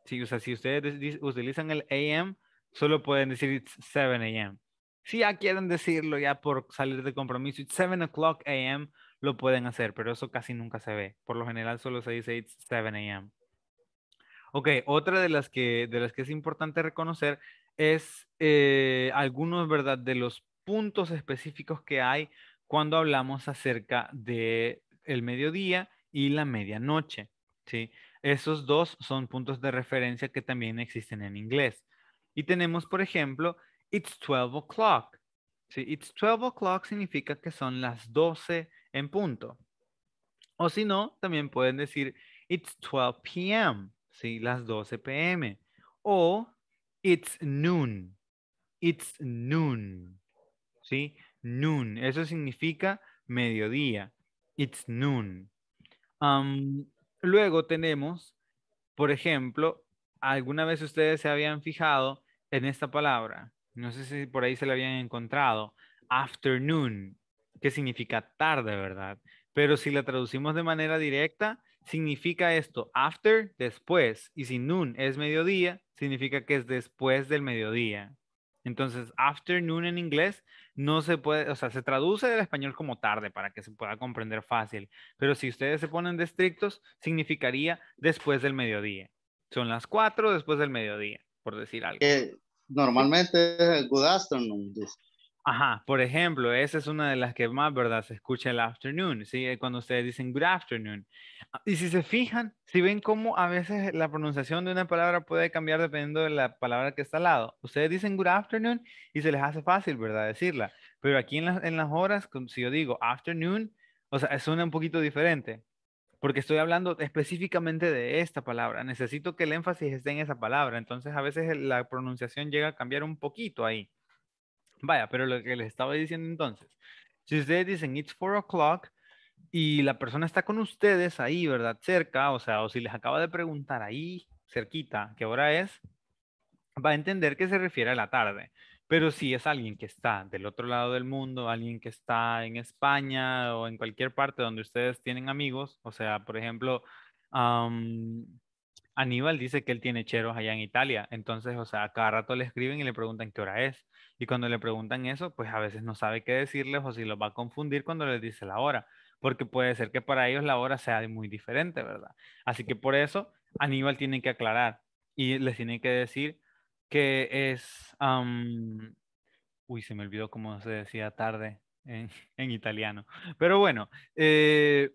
si ustedes utilizan el AM, solo pueden decir it's 7 AM. Si ya quieren decirlo ya por salir de compromiso, it's 7 o'clock AM, lo pueden hacer, pero eso casi nunca se ve. Por lo general solo se dice it's 7 AM. Ok, otra de las que, de las que es importante reconocer es eh, algunos, ¿verdad?, de los puntos específicos que hay cuando hablamos acerca de el mediodía y la medianoche, ¿sí? Esos dos son puntos de referencia que también existen en inglés. Y tenemos, por ejemplo, it's 12 o'clock. ¿Sí? It's 12 o'clock significa que son las 12 en punto. O si no, también pueden decir it's 12 p.m., ¿sí? las 12 p.m. O it's noon. It's noon. ¿Sí? Noon. Eso significa mediodía. It's noon. Um, Luego tenemos, por ejemplo, alguna vez ustedes se habían fijado en esta palabra. No sé si por ahí se la habían encontrado. Afternoon, que significa tarde, ¿verdad? Pero si la traducimos de manera directa, significa esto, after, después. Y si noon es mediodía, significa que es después del mediodía. Entonces, afternoon en inglés no se puede, o sea, se traduce del español como tarde para que se pueda comprender fácil. Pero si ustedes se ponen de estrictos, significaría después del mediodía. Son las cuatro después del mediodía, por decir algo. normalmente good afternoon. Ajá, por ejemplo, esa es una de las que más, ¿verdad? Se escucha el afternoon, ¿sí? Eh, cuando ustedes dicen good afternoon. Ah, y si se fijan, si ven cómo a veces la pronunciación de una palabra puede cambiar dependiendo de la palabra que está al lado. Ustedes dicen good afternoon y se les hace fácil, ¿verdad? Decirla. Pero aquí en, en las horas, si yo digo afternoon, o sea, suena un poquito diferente. Porque estoy hablando específicamente de esta palabra. Necesito que el énfasis esté en esa palabra. Entonces, a veces la pronunciación llega a cambiar un poquito ahí. Vaya, pero lo que les estaba diciendo entonces, si ustedes dicen it's four o'clock y la persona está con ustedes ahí, ¿verdad? Cerca, o sea, o si les acaba de preguntar ahí, cerquita, qué hora es, va a entender que se refiere a la tarde. Pero si es alguien que está del otro lado del mundo, alguien que está en España o en cualquier parte donde ustedes tienen amigos, o sea, por ejemplo, Aníbal dice que él tiene cheros allá en Italia, entonces, o sea, cada rato le escriben y le preguntan qué hora es. Y cuando le preguntan eso, pues a veces no sabe qué decirles o si los va a confundir cuando les dice la hora, porque puede ser que para ellos la hora sea muy diferente, ¿verdad? Así que por eso Aníbal tiene que aclarar y les tiene que decir que es... uy, se me olvidó cómo se decía tarde en, italiano. Pero bueno, eh,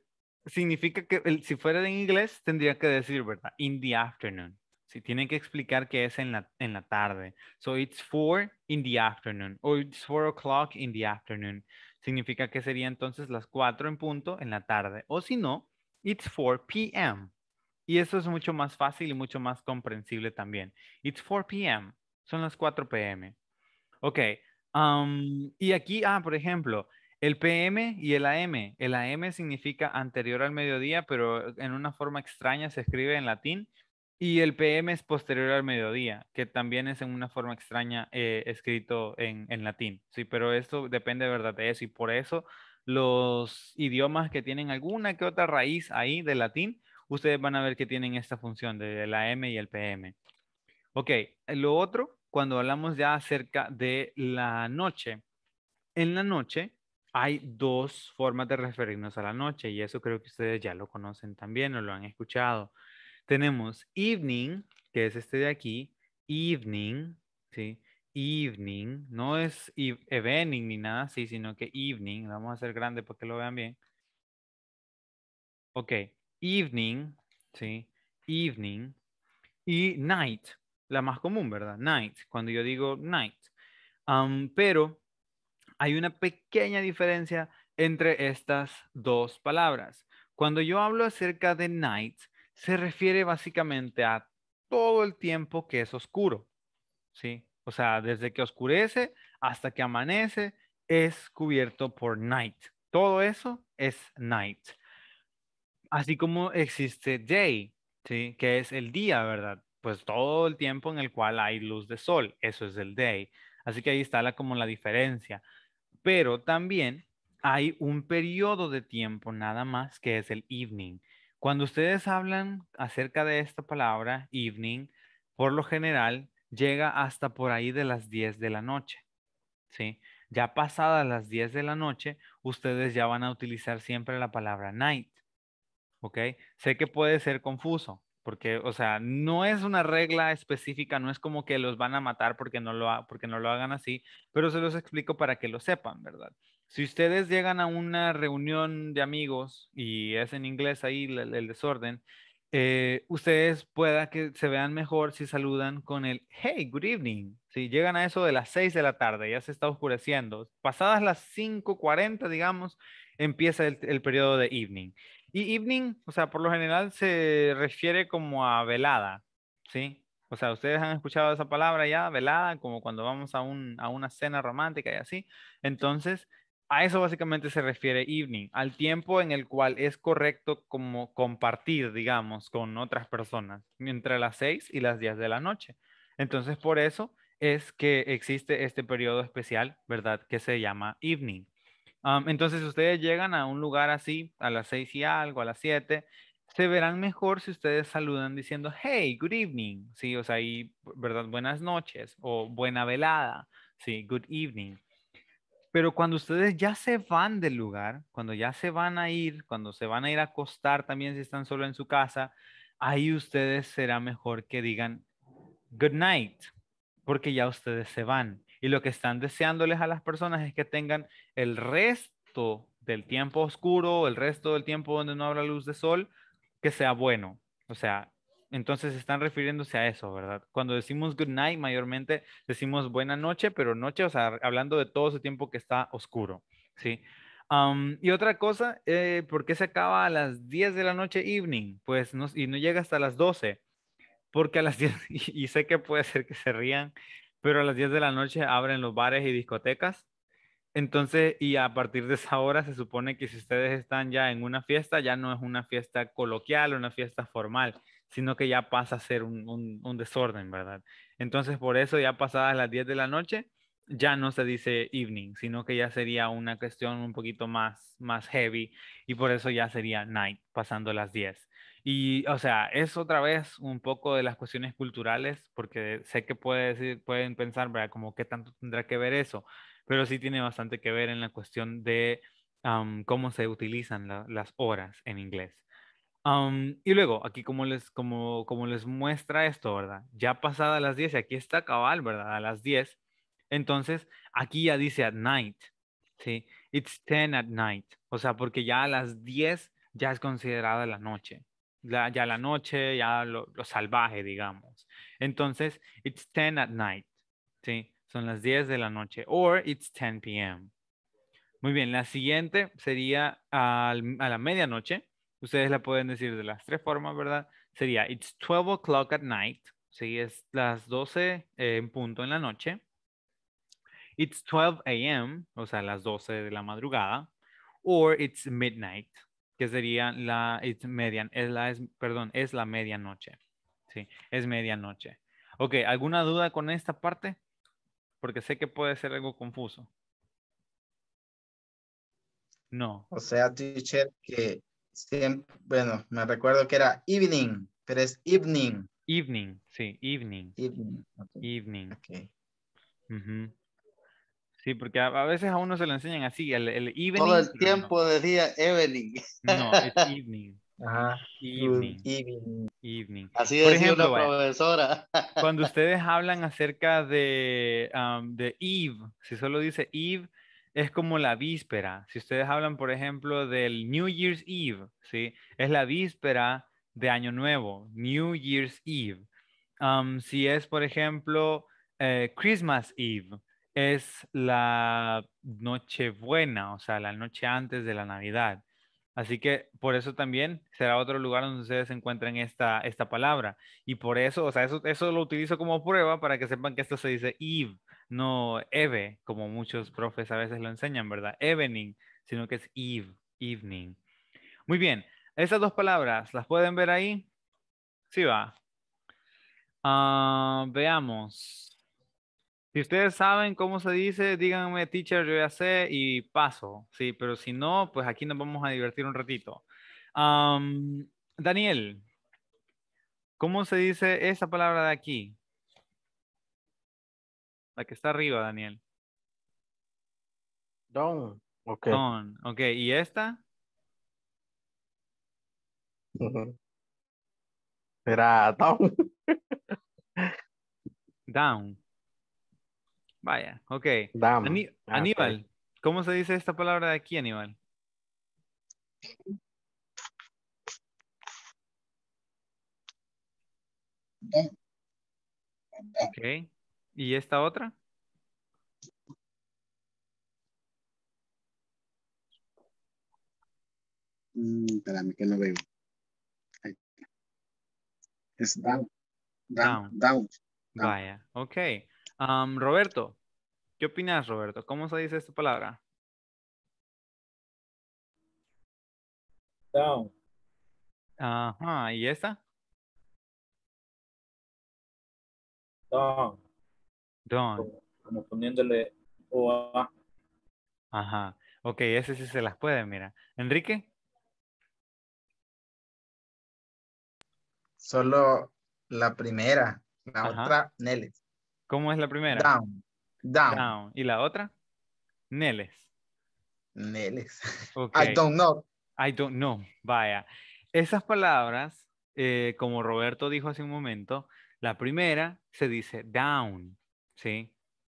significa que si fuera en inglés tendría que decir, ¿verdad? In the afternoon. Si tienen que explicar que es en la, tarde. So it's four in the afternoon. O it's four o'clock in the afternoon. Significa que sería entonces las cuatro en punto en la tarde. O si no, it's 4 p.m. Y eso es mucho más fácil y mucho más comprensible también. It's 4 p.m. Son las 4 p.m. Ok. Um, y aquí, ah, por ejemplo, el PM y el AM. El AM significa anterior al mediodía, pero en una forma extraña se escribe en latín y el PM es posterior al mediodía, que también es en una forma extraña eh, escrito en, en, latín, ¿sí? Pero esto depende de verdad de eso y por eso los idiomas que tienen alguna que otra raíz ahí de latín, ustedes van a ver que tienen esta función de la M y el PM. Ok, lo otro, cuando hablamos ya acerca de la noche, en la noche hay dos formas de referirnos a la noche y eso creo que ustedes ya lo conocen también o lo han escuchado. Tenemos evening, que es este de aquí, evening, ¿sí? Evening, no es evening ni nada sí sino que evening, vamos a hacer grande para que lo vean bien. Ok, evening, ¿sí? Evening y night, la más común, ¿verdad? Night, cuando yo digo night. pero hay una pequeña diferencia entre estas dos palabras. Cuando yo hablo acerca de night, se refiere básicamente a todo el tiempo que es oscuro, ¿sí? O sea, desde que oscurece hasta que amanece es cubierto por night. Todo eso es night. Así como existe day, ¿sí? Que es el día, ¿verdad? Pues todo el tiempo en el cual hay luz de sol, eso es el day. Así que ahí está la, como la diferencia. Pero también hay un periodo de tiempo nada más que es el evening. Cuando ustedes hablan acerca de esta palabra, evening, por lo general llega hasta por ahí de las 10 de la noche. ¿sí? Ya pasadas las 10 de la noche, ustedes ya van a utilizar siempre la palabra night. ¿Ok? Sé que puede ser confuso, porque, o sea, no es una regla específica, no es como que los van a matar porque no lo, porque no lo hagan así, pero se los explico para que lo sepan, ¿verdad? Si ustedes llegan a una reunión de amigos y es en inglés ahí el, desorden, eh, ustedes pueda que se vean mejor si saludan con el hey, good evening. Si llegan a eso de las 6 de la tarde, ya se está oscureciendo. Pasadas las 5:40, digamos, empieza el, el periodo de evening. Y evening, o sea, por lo general se refiere como a velada, ¿sí? O sea, ustedes han escuchado esa palabra ya, velada, como cuando vamos a, un, a una cena romántica y así. Entonces, a eso básicamente se refiere evening, al tiempo en el cual es correcto como compartir, digamos, con otras personas, entre las 6 y las 10 de la noche. Entonces, por eso es que existe este periodo especial, ¿verdad? Que se llama evening. Entonces entonces, ustedes llegan a un lugar así, a las 6 y algo, a las 7, se verán mejor si ustedes saludan diciendo, hey, good evening, ¿sí? O sea, y, ¿verdad? Buenas noches o buena velada, ¿sí? Good evening. Pero cuando ustedes ya se van del lugar, cuando ya se van a ir, cuando se van a ir a acostar también si están solo en su casa, ahí ustedes será mejor que digan good night, porque ya ustedes se van. Y lo que están deseándoles a las personas es que tengan el resto del tiempo oscuro, el resto del tiempo donde no habrá luz de sol, que sea bueno. O sea, entonces están refiriéndose a eso, ¿verdad? Cuando decimos good night, mayormente decimos buena noche, pero noche, o sea, hablando de todo ese tiempo que está oscuro, ¿sí? y otra cosa, eh, ¿por qué se acaba a las 10 de la noche evening? Pues no, y no llega hasta las 12, porque a las 10, y, y sé que puede ser que se rían, pero a las 10 de la noche abren los bares y discotecas. Entonces, y a partir de esa hora se supone que si ustedes están ya en una fiesta, ya no es una fiesta coloquial, una fiesta formal, sino que ya pasa a ser un, un, desorden, ¿verdad? Entonces, por eso ya pasadas las 10 de la noche, ya no se dice evening, sino que ya sería una cuestión un poquito más, más heavy y por eso ya sería night, pasando las 10. Y, o sea, es otra vez un poco de las cuestiones culturales, porque sé que puede pueden pensar, ¿verdad? Como qué tanto tendrá que ver eso, pero sí tiene bastante que ver en la cuestión de cómo se utilizan las horas en inglés y luego, aquí como les, como, como les muestra esto, ¿verdad? Ya pasada las 10, y aquí está cabal, ¿verdad? A las 10. Entonces, aquí ya dice at night, ¿sí? It's 10 at night. O sea, porque ya a las 10 ya es considerada la noche. ya la noche, ya lo, salvaje, digamos. Entonces, it's 10 at night, ¿sí? Son las 10 de la noche. Or it's 10 p.m. Muy bien, la siguiente sería a la medianoche. Ustedes la pueden decir de las tres formas, ¿verdad? Sería, it's 12 o'clock at night. Sí, es las 12 en punto en la noche. It's 12 a.m., o sea, las 12 de la madrugada. Or it's midnight, que sería la, it's median, es la, perdón, es la medianoche. Sí, es medianoche. Ok, ¿alguna duda con esta parte? Porque sé que puede ser algo confuso. No. O sea, teacher, que bueno, me recuerdo que era evening, pero es evening. Evening, sí, evening. Evening. Sí, porque a, veces a uno se lo enseñan así, el, evening. Todo el tiempo decía Evening. No, es evening. Ajá. Evening. Evening. evening. Así Por profesora. Cuando ustedes hablan acerca de, um, de Eve, si solo dice Eve, es como la víspera. Si ustedes hablan, por ejemplo, del New Year's Eve, ¿sí? Es la víspera de Año Nuevo, New Year's Eve. si es, por ejemplo, eh, Christmas Eve, es la noche buena, o sea, la noche antes de la Navidad. Así que por eso también será otro lugar donde ustedes encuentren esta, esta palabra. Y por eso, o sea, eso, eso lo utilizo como prueba para que sepan que esto se dice Eve no Eve, como muchos profes a veces lo enseñan, ¿verdad? Evening, sino que es Eve, evening. Muy bien, esas dos palabras, ¿las pueden ver ahí? Sí va. Ah, veamos. Si ustedes saben cómo se dice, díganme, teacher, yo ya sé y paso. Sí, pero si no, pues aquí nos vamos a divertir un ratito. Daniel, ¿cómo se dice esa palabra de aquí? La que está arriba, Daniel. Down. Ok. Down. Ok. ¿Y esta? Era down. down. Vaya, ok. Down. Aníbal, ¿cómo se dice esta palabra de aquí, Aníbal? Ok. ¿Y esta otra? Mm, espérame, que no veo. Es down. Down. Vaya, ok. Um, Roberto, ¿qué opinas, Roberto? ¿Cómo se dice esta palabra? Down. Ajá, ¿y esta? Down. Como poniéndole OA. Ajá. Ok, ese sí se las puede, mira. Enrique. Solo la primera. La otra, Neles. ¿Cómo es la primera? Down. Down. ¿Y la otra? Neles. Neles. I don't know. I don't know. Vaya. Esas palabras, eh, como Roberto dijo hace un momento, la primera se dice down.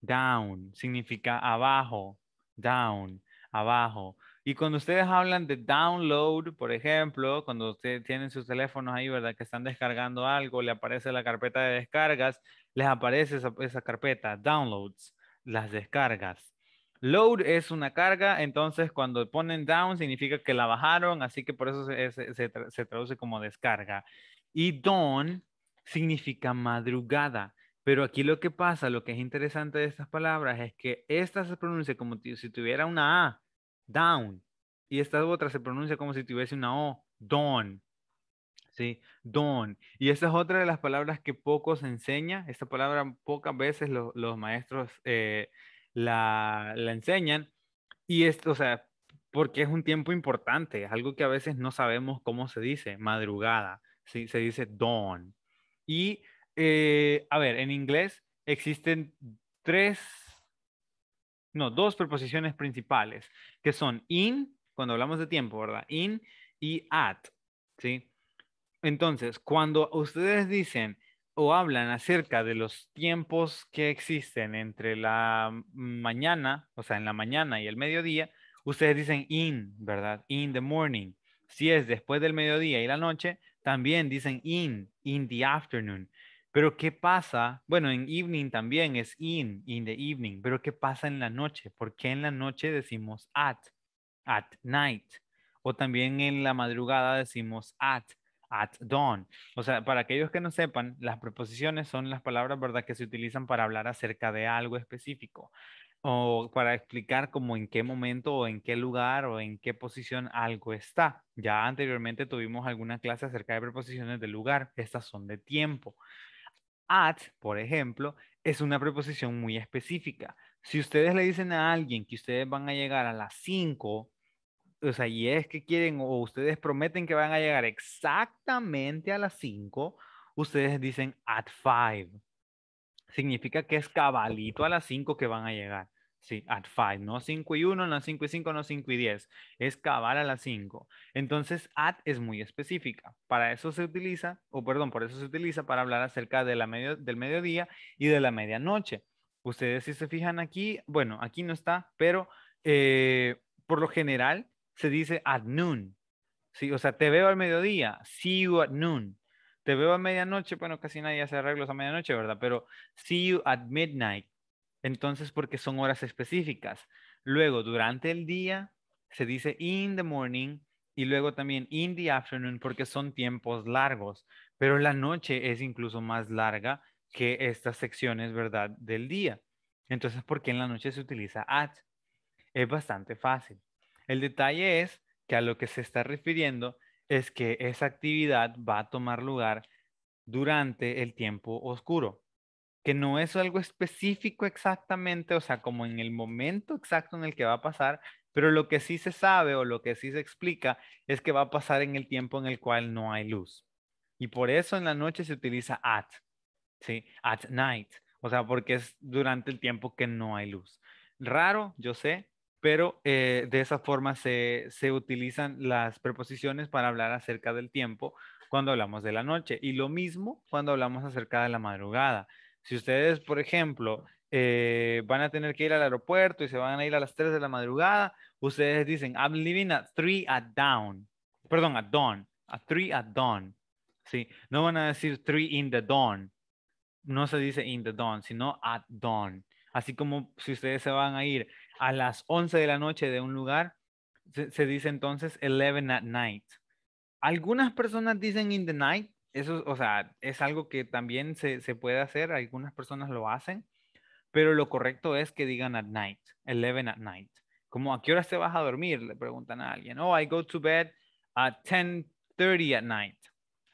Down significa abajo, down, abajo. Y cuando ustedes hablan de download, por ejemplo, cuando ustedes tienen sus teléfonos ahí, ¿verdad? Que están descargando algo, le aparece la carpeta de descargas, les aparece esa, carpeta, downloads, las descargas. Load es una carga, entonces cuando ponen down significa que la bajaron, así que por eso se, se traduce como descarga. Y dawn significa madrugada. Pero aquí lo que pasa, lo que es interesante de estas palabras es que esta se pronuncia como si tuviera una A, down, y esta otra se pronuncia como si tuviese una O, don. ¿Sí? Don. Y esta es otra de las palabras que poco se enseña. Esta palabra pocas veces los maestros eh, la, enseñan. Y esto, o sea, porque es un tiempo importante, algo que a veces no sabemos cómo se dice, madrugada. ¿sí? Se dice don. Y eh, a ver, en inglés existen tres, no, dos preposiciones principales, que son in, cuando hablamos de tiempo, ¿verdad? In y at, ¿sí? Entonces, cuando ustedes dicen o hablan acerca de los tiempos que existen entre la mañana, o sea, en la mañana y el mediodía, ustedes dicen in, ¿verdad? In the morning. Si es después del mediodía y la noche, también dicen in, in the afternoon. Pero ¿qué pasa? Bueno, en evening también es in, in the evening, pero ¿qué pasa en la noche? ¿Por qué en la noche decimos at, at night? O también en la madrugada decimos at, at dawn. O sea, para aquellos que no sepan, las preposiciones son las palabras, ¿verdad?, que se utilizan para hablar acerca de algo específico o para explicar como en qué momento o en qué lugar o en qué posición algo está. Ya anteriormente tuvimos alguna clase acerca de preposiciones de lugar, estas son de tiempo at, por ejemplo, es una preposición muy específica. Si ustedes le dicen a alguien que ustedes van a llegar a las 5, o sea, y es que quieren o ustedes prometen que van a llegar exactamente a las 5, ustedes dicen at 5. Significa que es cabalito a las 5 que van a llegar. Sí, at 5, no 5 y 1, no 5 y 5, no 5 y 10. Es cabal a las 5. Entonces, at es muy específica. Para eso se utiliza, o perdón, por eso se utiliza para hablar acerca de la medio, del mediodía y de la medianoche. Ustedes si se fijan aquí, bueno, aquí no está, pero eh, por lo general se dice at noon. Sí, o sea, te veo al mediodía, see you at noon. Te veo a medianoche, bueno, casi nadie hace arreglos a medianoche, ¿verdad? Pero see you at midnight entonces, porque son horas específicas. Luego, durante el día, se dice in the morning y luego también in the afternoon porque son tiempos largos. Pero la noche es incluso más larga que estas secciones, ¿verdad?, del día. Entonces, ¿por qué en la noche se utiliza at? Es bastante fácil. El detalle es que a lo que se está refiriendo es que esa actividad va a tomar lugar durante el tiempo oscuro que no es algo específico exactamente, o sea, como en el momento exacto en el que va a pasar, pero lo que sí se sabe o lo que sí se explica es que va a pasar en el tiempo en el cual no hay luz. Y por eso en la noche se utiliza at, ¿sí? At night, o sea, porque es durante el tiempo que no hay luz. Raro, yo sé, pero eh, de esa forma se utilizan las preposiciones para hablar acerca del tiempo cuando hablamos de la noche. Y lo mismo cuando hablamos acerca de la madrugada. Si ustedes, por ejemplo, eh, van a tener que ir al aeropuerto y se van a ir a las 3 de la madrugada, ustedes dicen, I'm leaving at 3 at dawn. Perdón, at dawn. At 3 at dawn. ¿Sí? No van a decir 3 in the dawn. No se dice in the dawn, sino at dawn. Así como si ustedes se van a ir a las 11 de la noche de un lugar, se, se dice entonces 11 at night. Algunas personas dicen in the night, eso, o sea, es algo que también se, puede hacer, algunas personas lo hacen, pero lo correcto es que digan at night, 11 at night. Como, ¿a qué hora te vas a dormir? Le preguntan a alguien. Oh, I go to bed at 10.30 at night.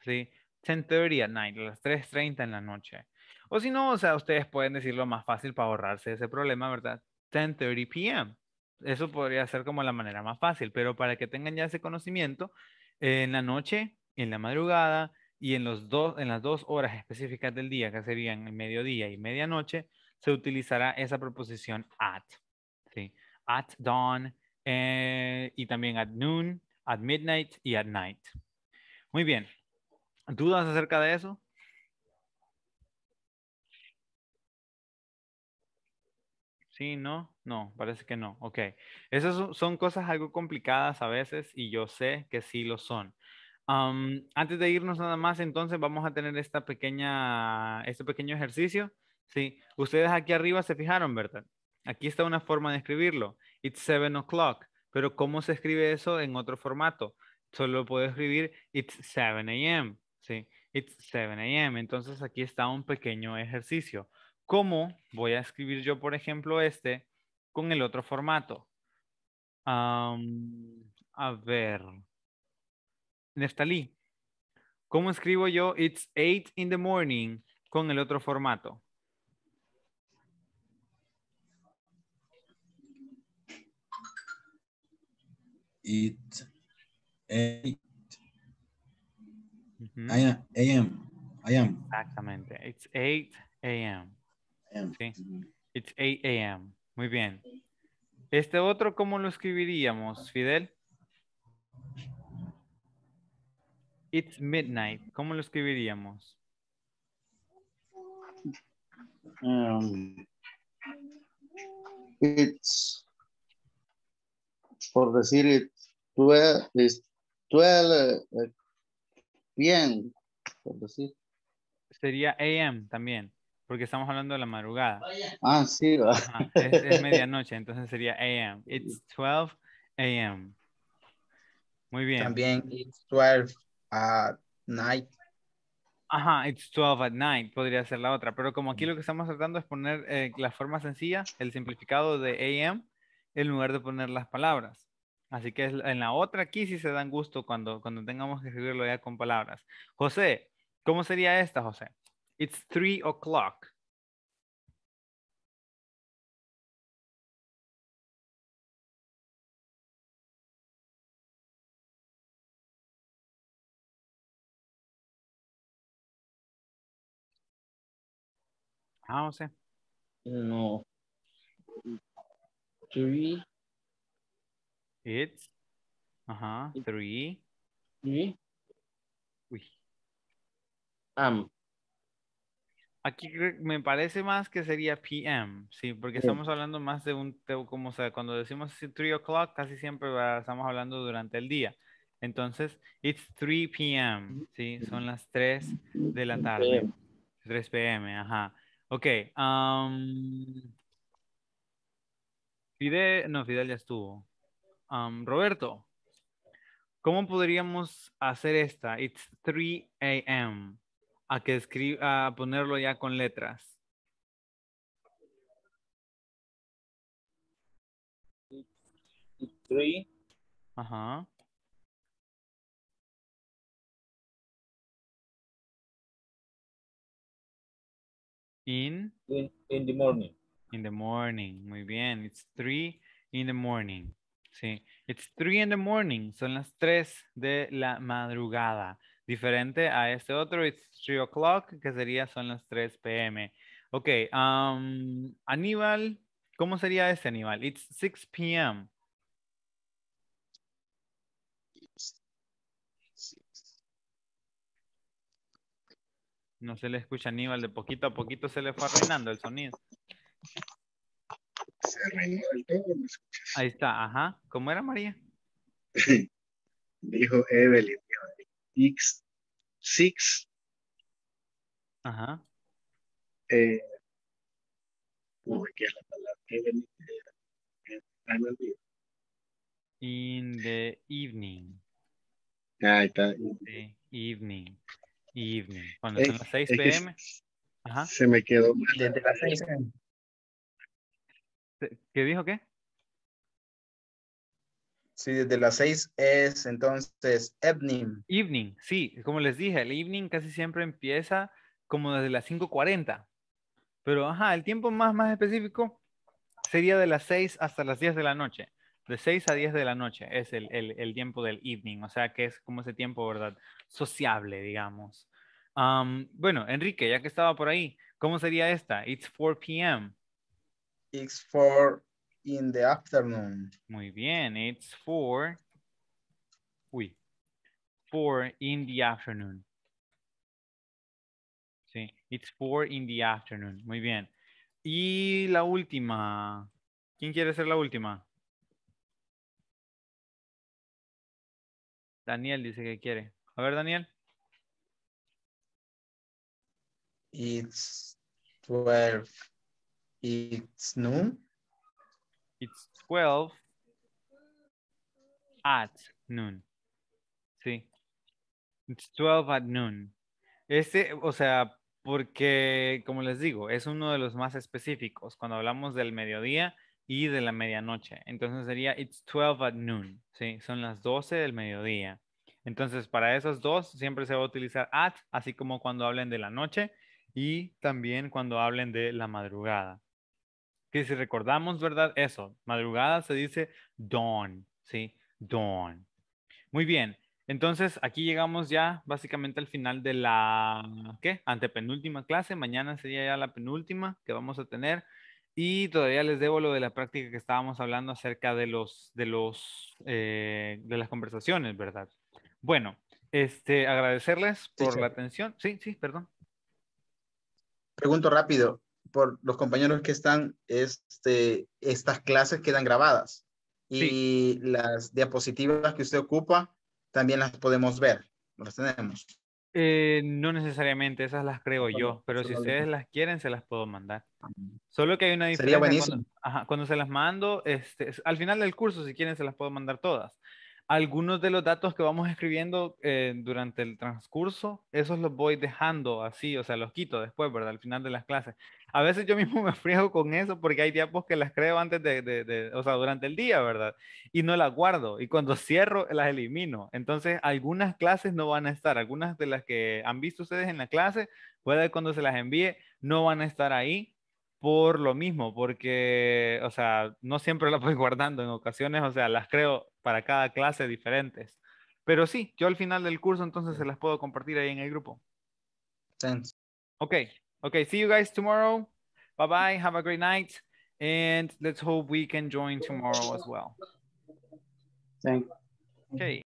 ¿Sí? 10.30 at night, a las 3.30 en la noche. O si no, o sea, ustedes pueden decirlo más fácil para ahorrarse ese problema, ¿verdad? 10.30 p.m. Eso podría ser como la manera más fácil, pero para que tengan ya ese conocimiento, en la noche, en la madrugada, y en, los dos, en las dos horas específicas del día, que serían el mediodía y medianoche, se utilizará esa proposición at. At dawn eh, y también at noon, at midnight y at night. Muy bien. ¿Dudas acerca de eso? Sí, no, no, parece que no. Ok. Esas son cosas algo complicadas a veces y yo sé que sí lo son antes de irnos nada más, entonces vamos a tener esta pequeña, este pequeño ejercicio. ¿sí? Ustedes aquí arriba se fijaron, ¿verdad? Aquí está una forma de escribirlo. It's seven o'clock. Pero ¿cómo se escribe eso en otro formato? Solo puedo escribir it's 7 a.m. ¿sí? It's 7 a.m. Entonces aquí está un pequeño ejercicio. ¿Cómo voy a escribir yo, por ejemplo, este con el otro formato? a ver, Nestalí, ¿cómo escribo yo It's 8 in the morning con el otro formato? It eight. am, am. Exactamente. It's 8 a.m. It's 8 a.m. Muy bien. Este otro, ¿cómo lo escribiríamos, Fidel? It's midnight. ¿Cómo lo escribiríamos? Um, it's, por decir, it's 12, 12 bien, por decir. Sería AM también, porque estamos hablando de la madrugada. Ah, sí. es, es medianoche, entonces sería AM. It's 12 AM. Muy bien. También it's 12 at night. Ajá, it's 12 at night, podría ser la otra, pero como aquí lo que estamos tratando es poner eh, la forma sencilla, el simplificado de AM, en lugar de poner las palabras. Así que en la otra aquí sí se dan gusto cuando, cuando tengamos que escribirlo ya con palabras. José, ¿cómo sería esta, José? It's 3 o'clock. Ah, o sea. No. Three. It's. Ajá. Three. Three. Uy. Am. Aquí me parece más que sería PM, sí, porque estamos hablando más de un, como sea, cuando decimos 3 o'clock, casi siempre estamos hablando durante el día. Entonces, it's three p.m., ¿sí? Son las tres de la tarde. 3 p.m., ajá. Ok. Fidel, no, Fidel ya estuvo. Roberto, ¿cómo podríamos hacer esta? It's 3 a.m. A que escriba, a ponerlo ya con letras. It's 3. Ajá. In, in, the morning. In the morning, muy bien. It's three in the morning. Sí, it's three in the morning. Son las tres de la madrugada. Diferente a este otro, it's three o'clock, que sería son las tres p.m. Ok, um, Aníbal, ¿cómo sería ese Aníbal? It's six p.m. No se le escucha Aníbal, de poquito a poquito se le fue arruinando el sonido. Se arruinó el todo, me escuchas. Ahí está, ajá. ¿Cómo era María? dijo Evelyn, dijo X, Six. Ajá. Eh, es que es la palabra Evelyn. Eh, eh, in the evening. ahí está. In the evening. Evening. Cuando son las 6 pm. Ajá. Se me quedó Desde 6 ¿Qué dijo qué? Sí, desde las 6 es entonces evening. Evening, sí, como les dije, el evening casi siempre empieza como desde las 5.40. Pero, ajá, el tiempo más, más específico sería de las 6 hasta las 10 de la noche. De 6 a 10 de la noche es el, el tiempo del evening, o sea que es como ese tiempo, ¿verdad? Sociable, digamos bueno, Enrique, ya que estaba por ahí, ¿cómo sería esta? It's 4 p.m. It's 4 in the afternoon. Muy bien, it's 4. Uy. 4 in the afternoon. Sí, it's 4 in the afternoon. Muy bien. Y la última. ¿Quién quiere ser la última? Daniel dice que quiere. A ver, Daniel. It's 12. It's noon. It's 12 at noon. Sí. It's 12 at noon. Este, o sea, porque, como les digo, es uno de los más específicos cuando hablamos del mediodía y de la medianoche. Entonces sería it's 12 at noon, ¿sí? Son las 12 del mediodía. Entonces, para esos dos siempre se va a utilizar at, así como cuando hablen de la noche, y también cuando hablen de la madrugada. Que si recordamos, ¿verdad? Eso, madrugada se dice dawn, ¿sí? Dawn. Muy bien, entonces aquí llegamos ya básicamente al final de la, ¿qué? Antepenúltima clase, mañana sería ya la penúltima que vamos a tener. Y todavía les debo lo de la práctica que estábamos hablando acerca de los, de los, eh, de las conversaciones, ¿verdad? Bueno, este, agradecerles por la atención. Sí, sí, perdón pregunto rápido por los compañeros que están, este, estas clases quedan grabadas y las diapositivas que usted ocupa también las podemos ver, las tenemos. Eh, no necesariamente, esas las creo yo, pero si ustedes las quieren, se las puedo mandar. Solo que hay una diferencia. Sería buenísimo. Cuando, ajá, cuando se las mando, este, al final del curso, si quieren, se las puedo mandar todas algunos de los datos que vamos escribiendo eh, durante el transcurso, esos los voy dejando así, o sea, los quito después, ¿verdad? Al final de las clases. A veces yo mismo me friego con eso porque hay diapos que las creo antes de, de, o sea, durante el día, ¿verdad? Y no las guardo. Y cuando cierro, las elimino. Entonces, algunas clases no van a estar. Algunas de las que han visto ustedes en la clase, puede que cuando se las envíe, no van a estar ahí por lo mismo, porque, o sea, no siempre las voy guardando en ocasiones, o sea, las creo para cada clase diferentes. Pero sí, yo al final del curso entonces se las puedo compartir ahí en el grupo. Thanks. Okay. Okay. See you guys tomorrow. Bye bye. Have a great night. And let's hope we can join tomorrow as well. Thanks. Okay.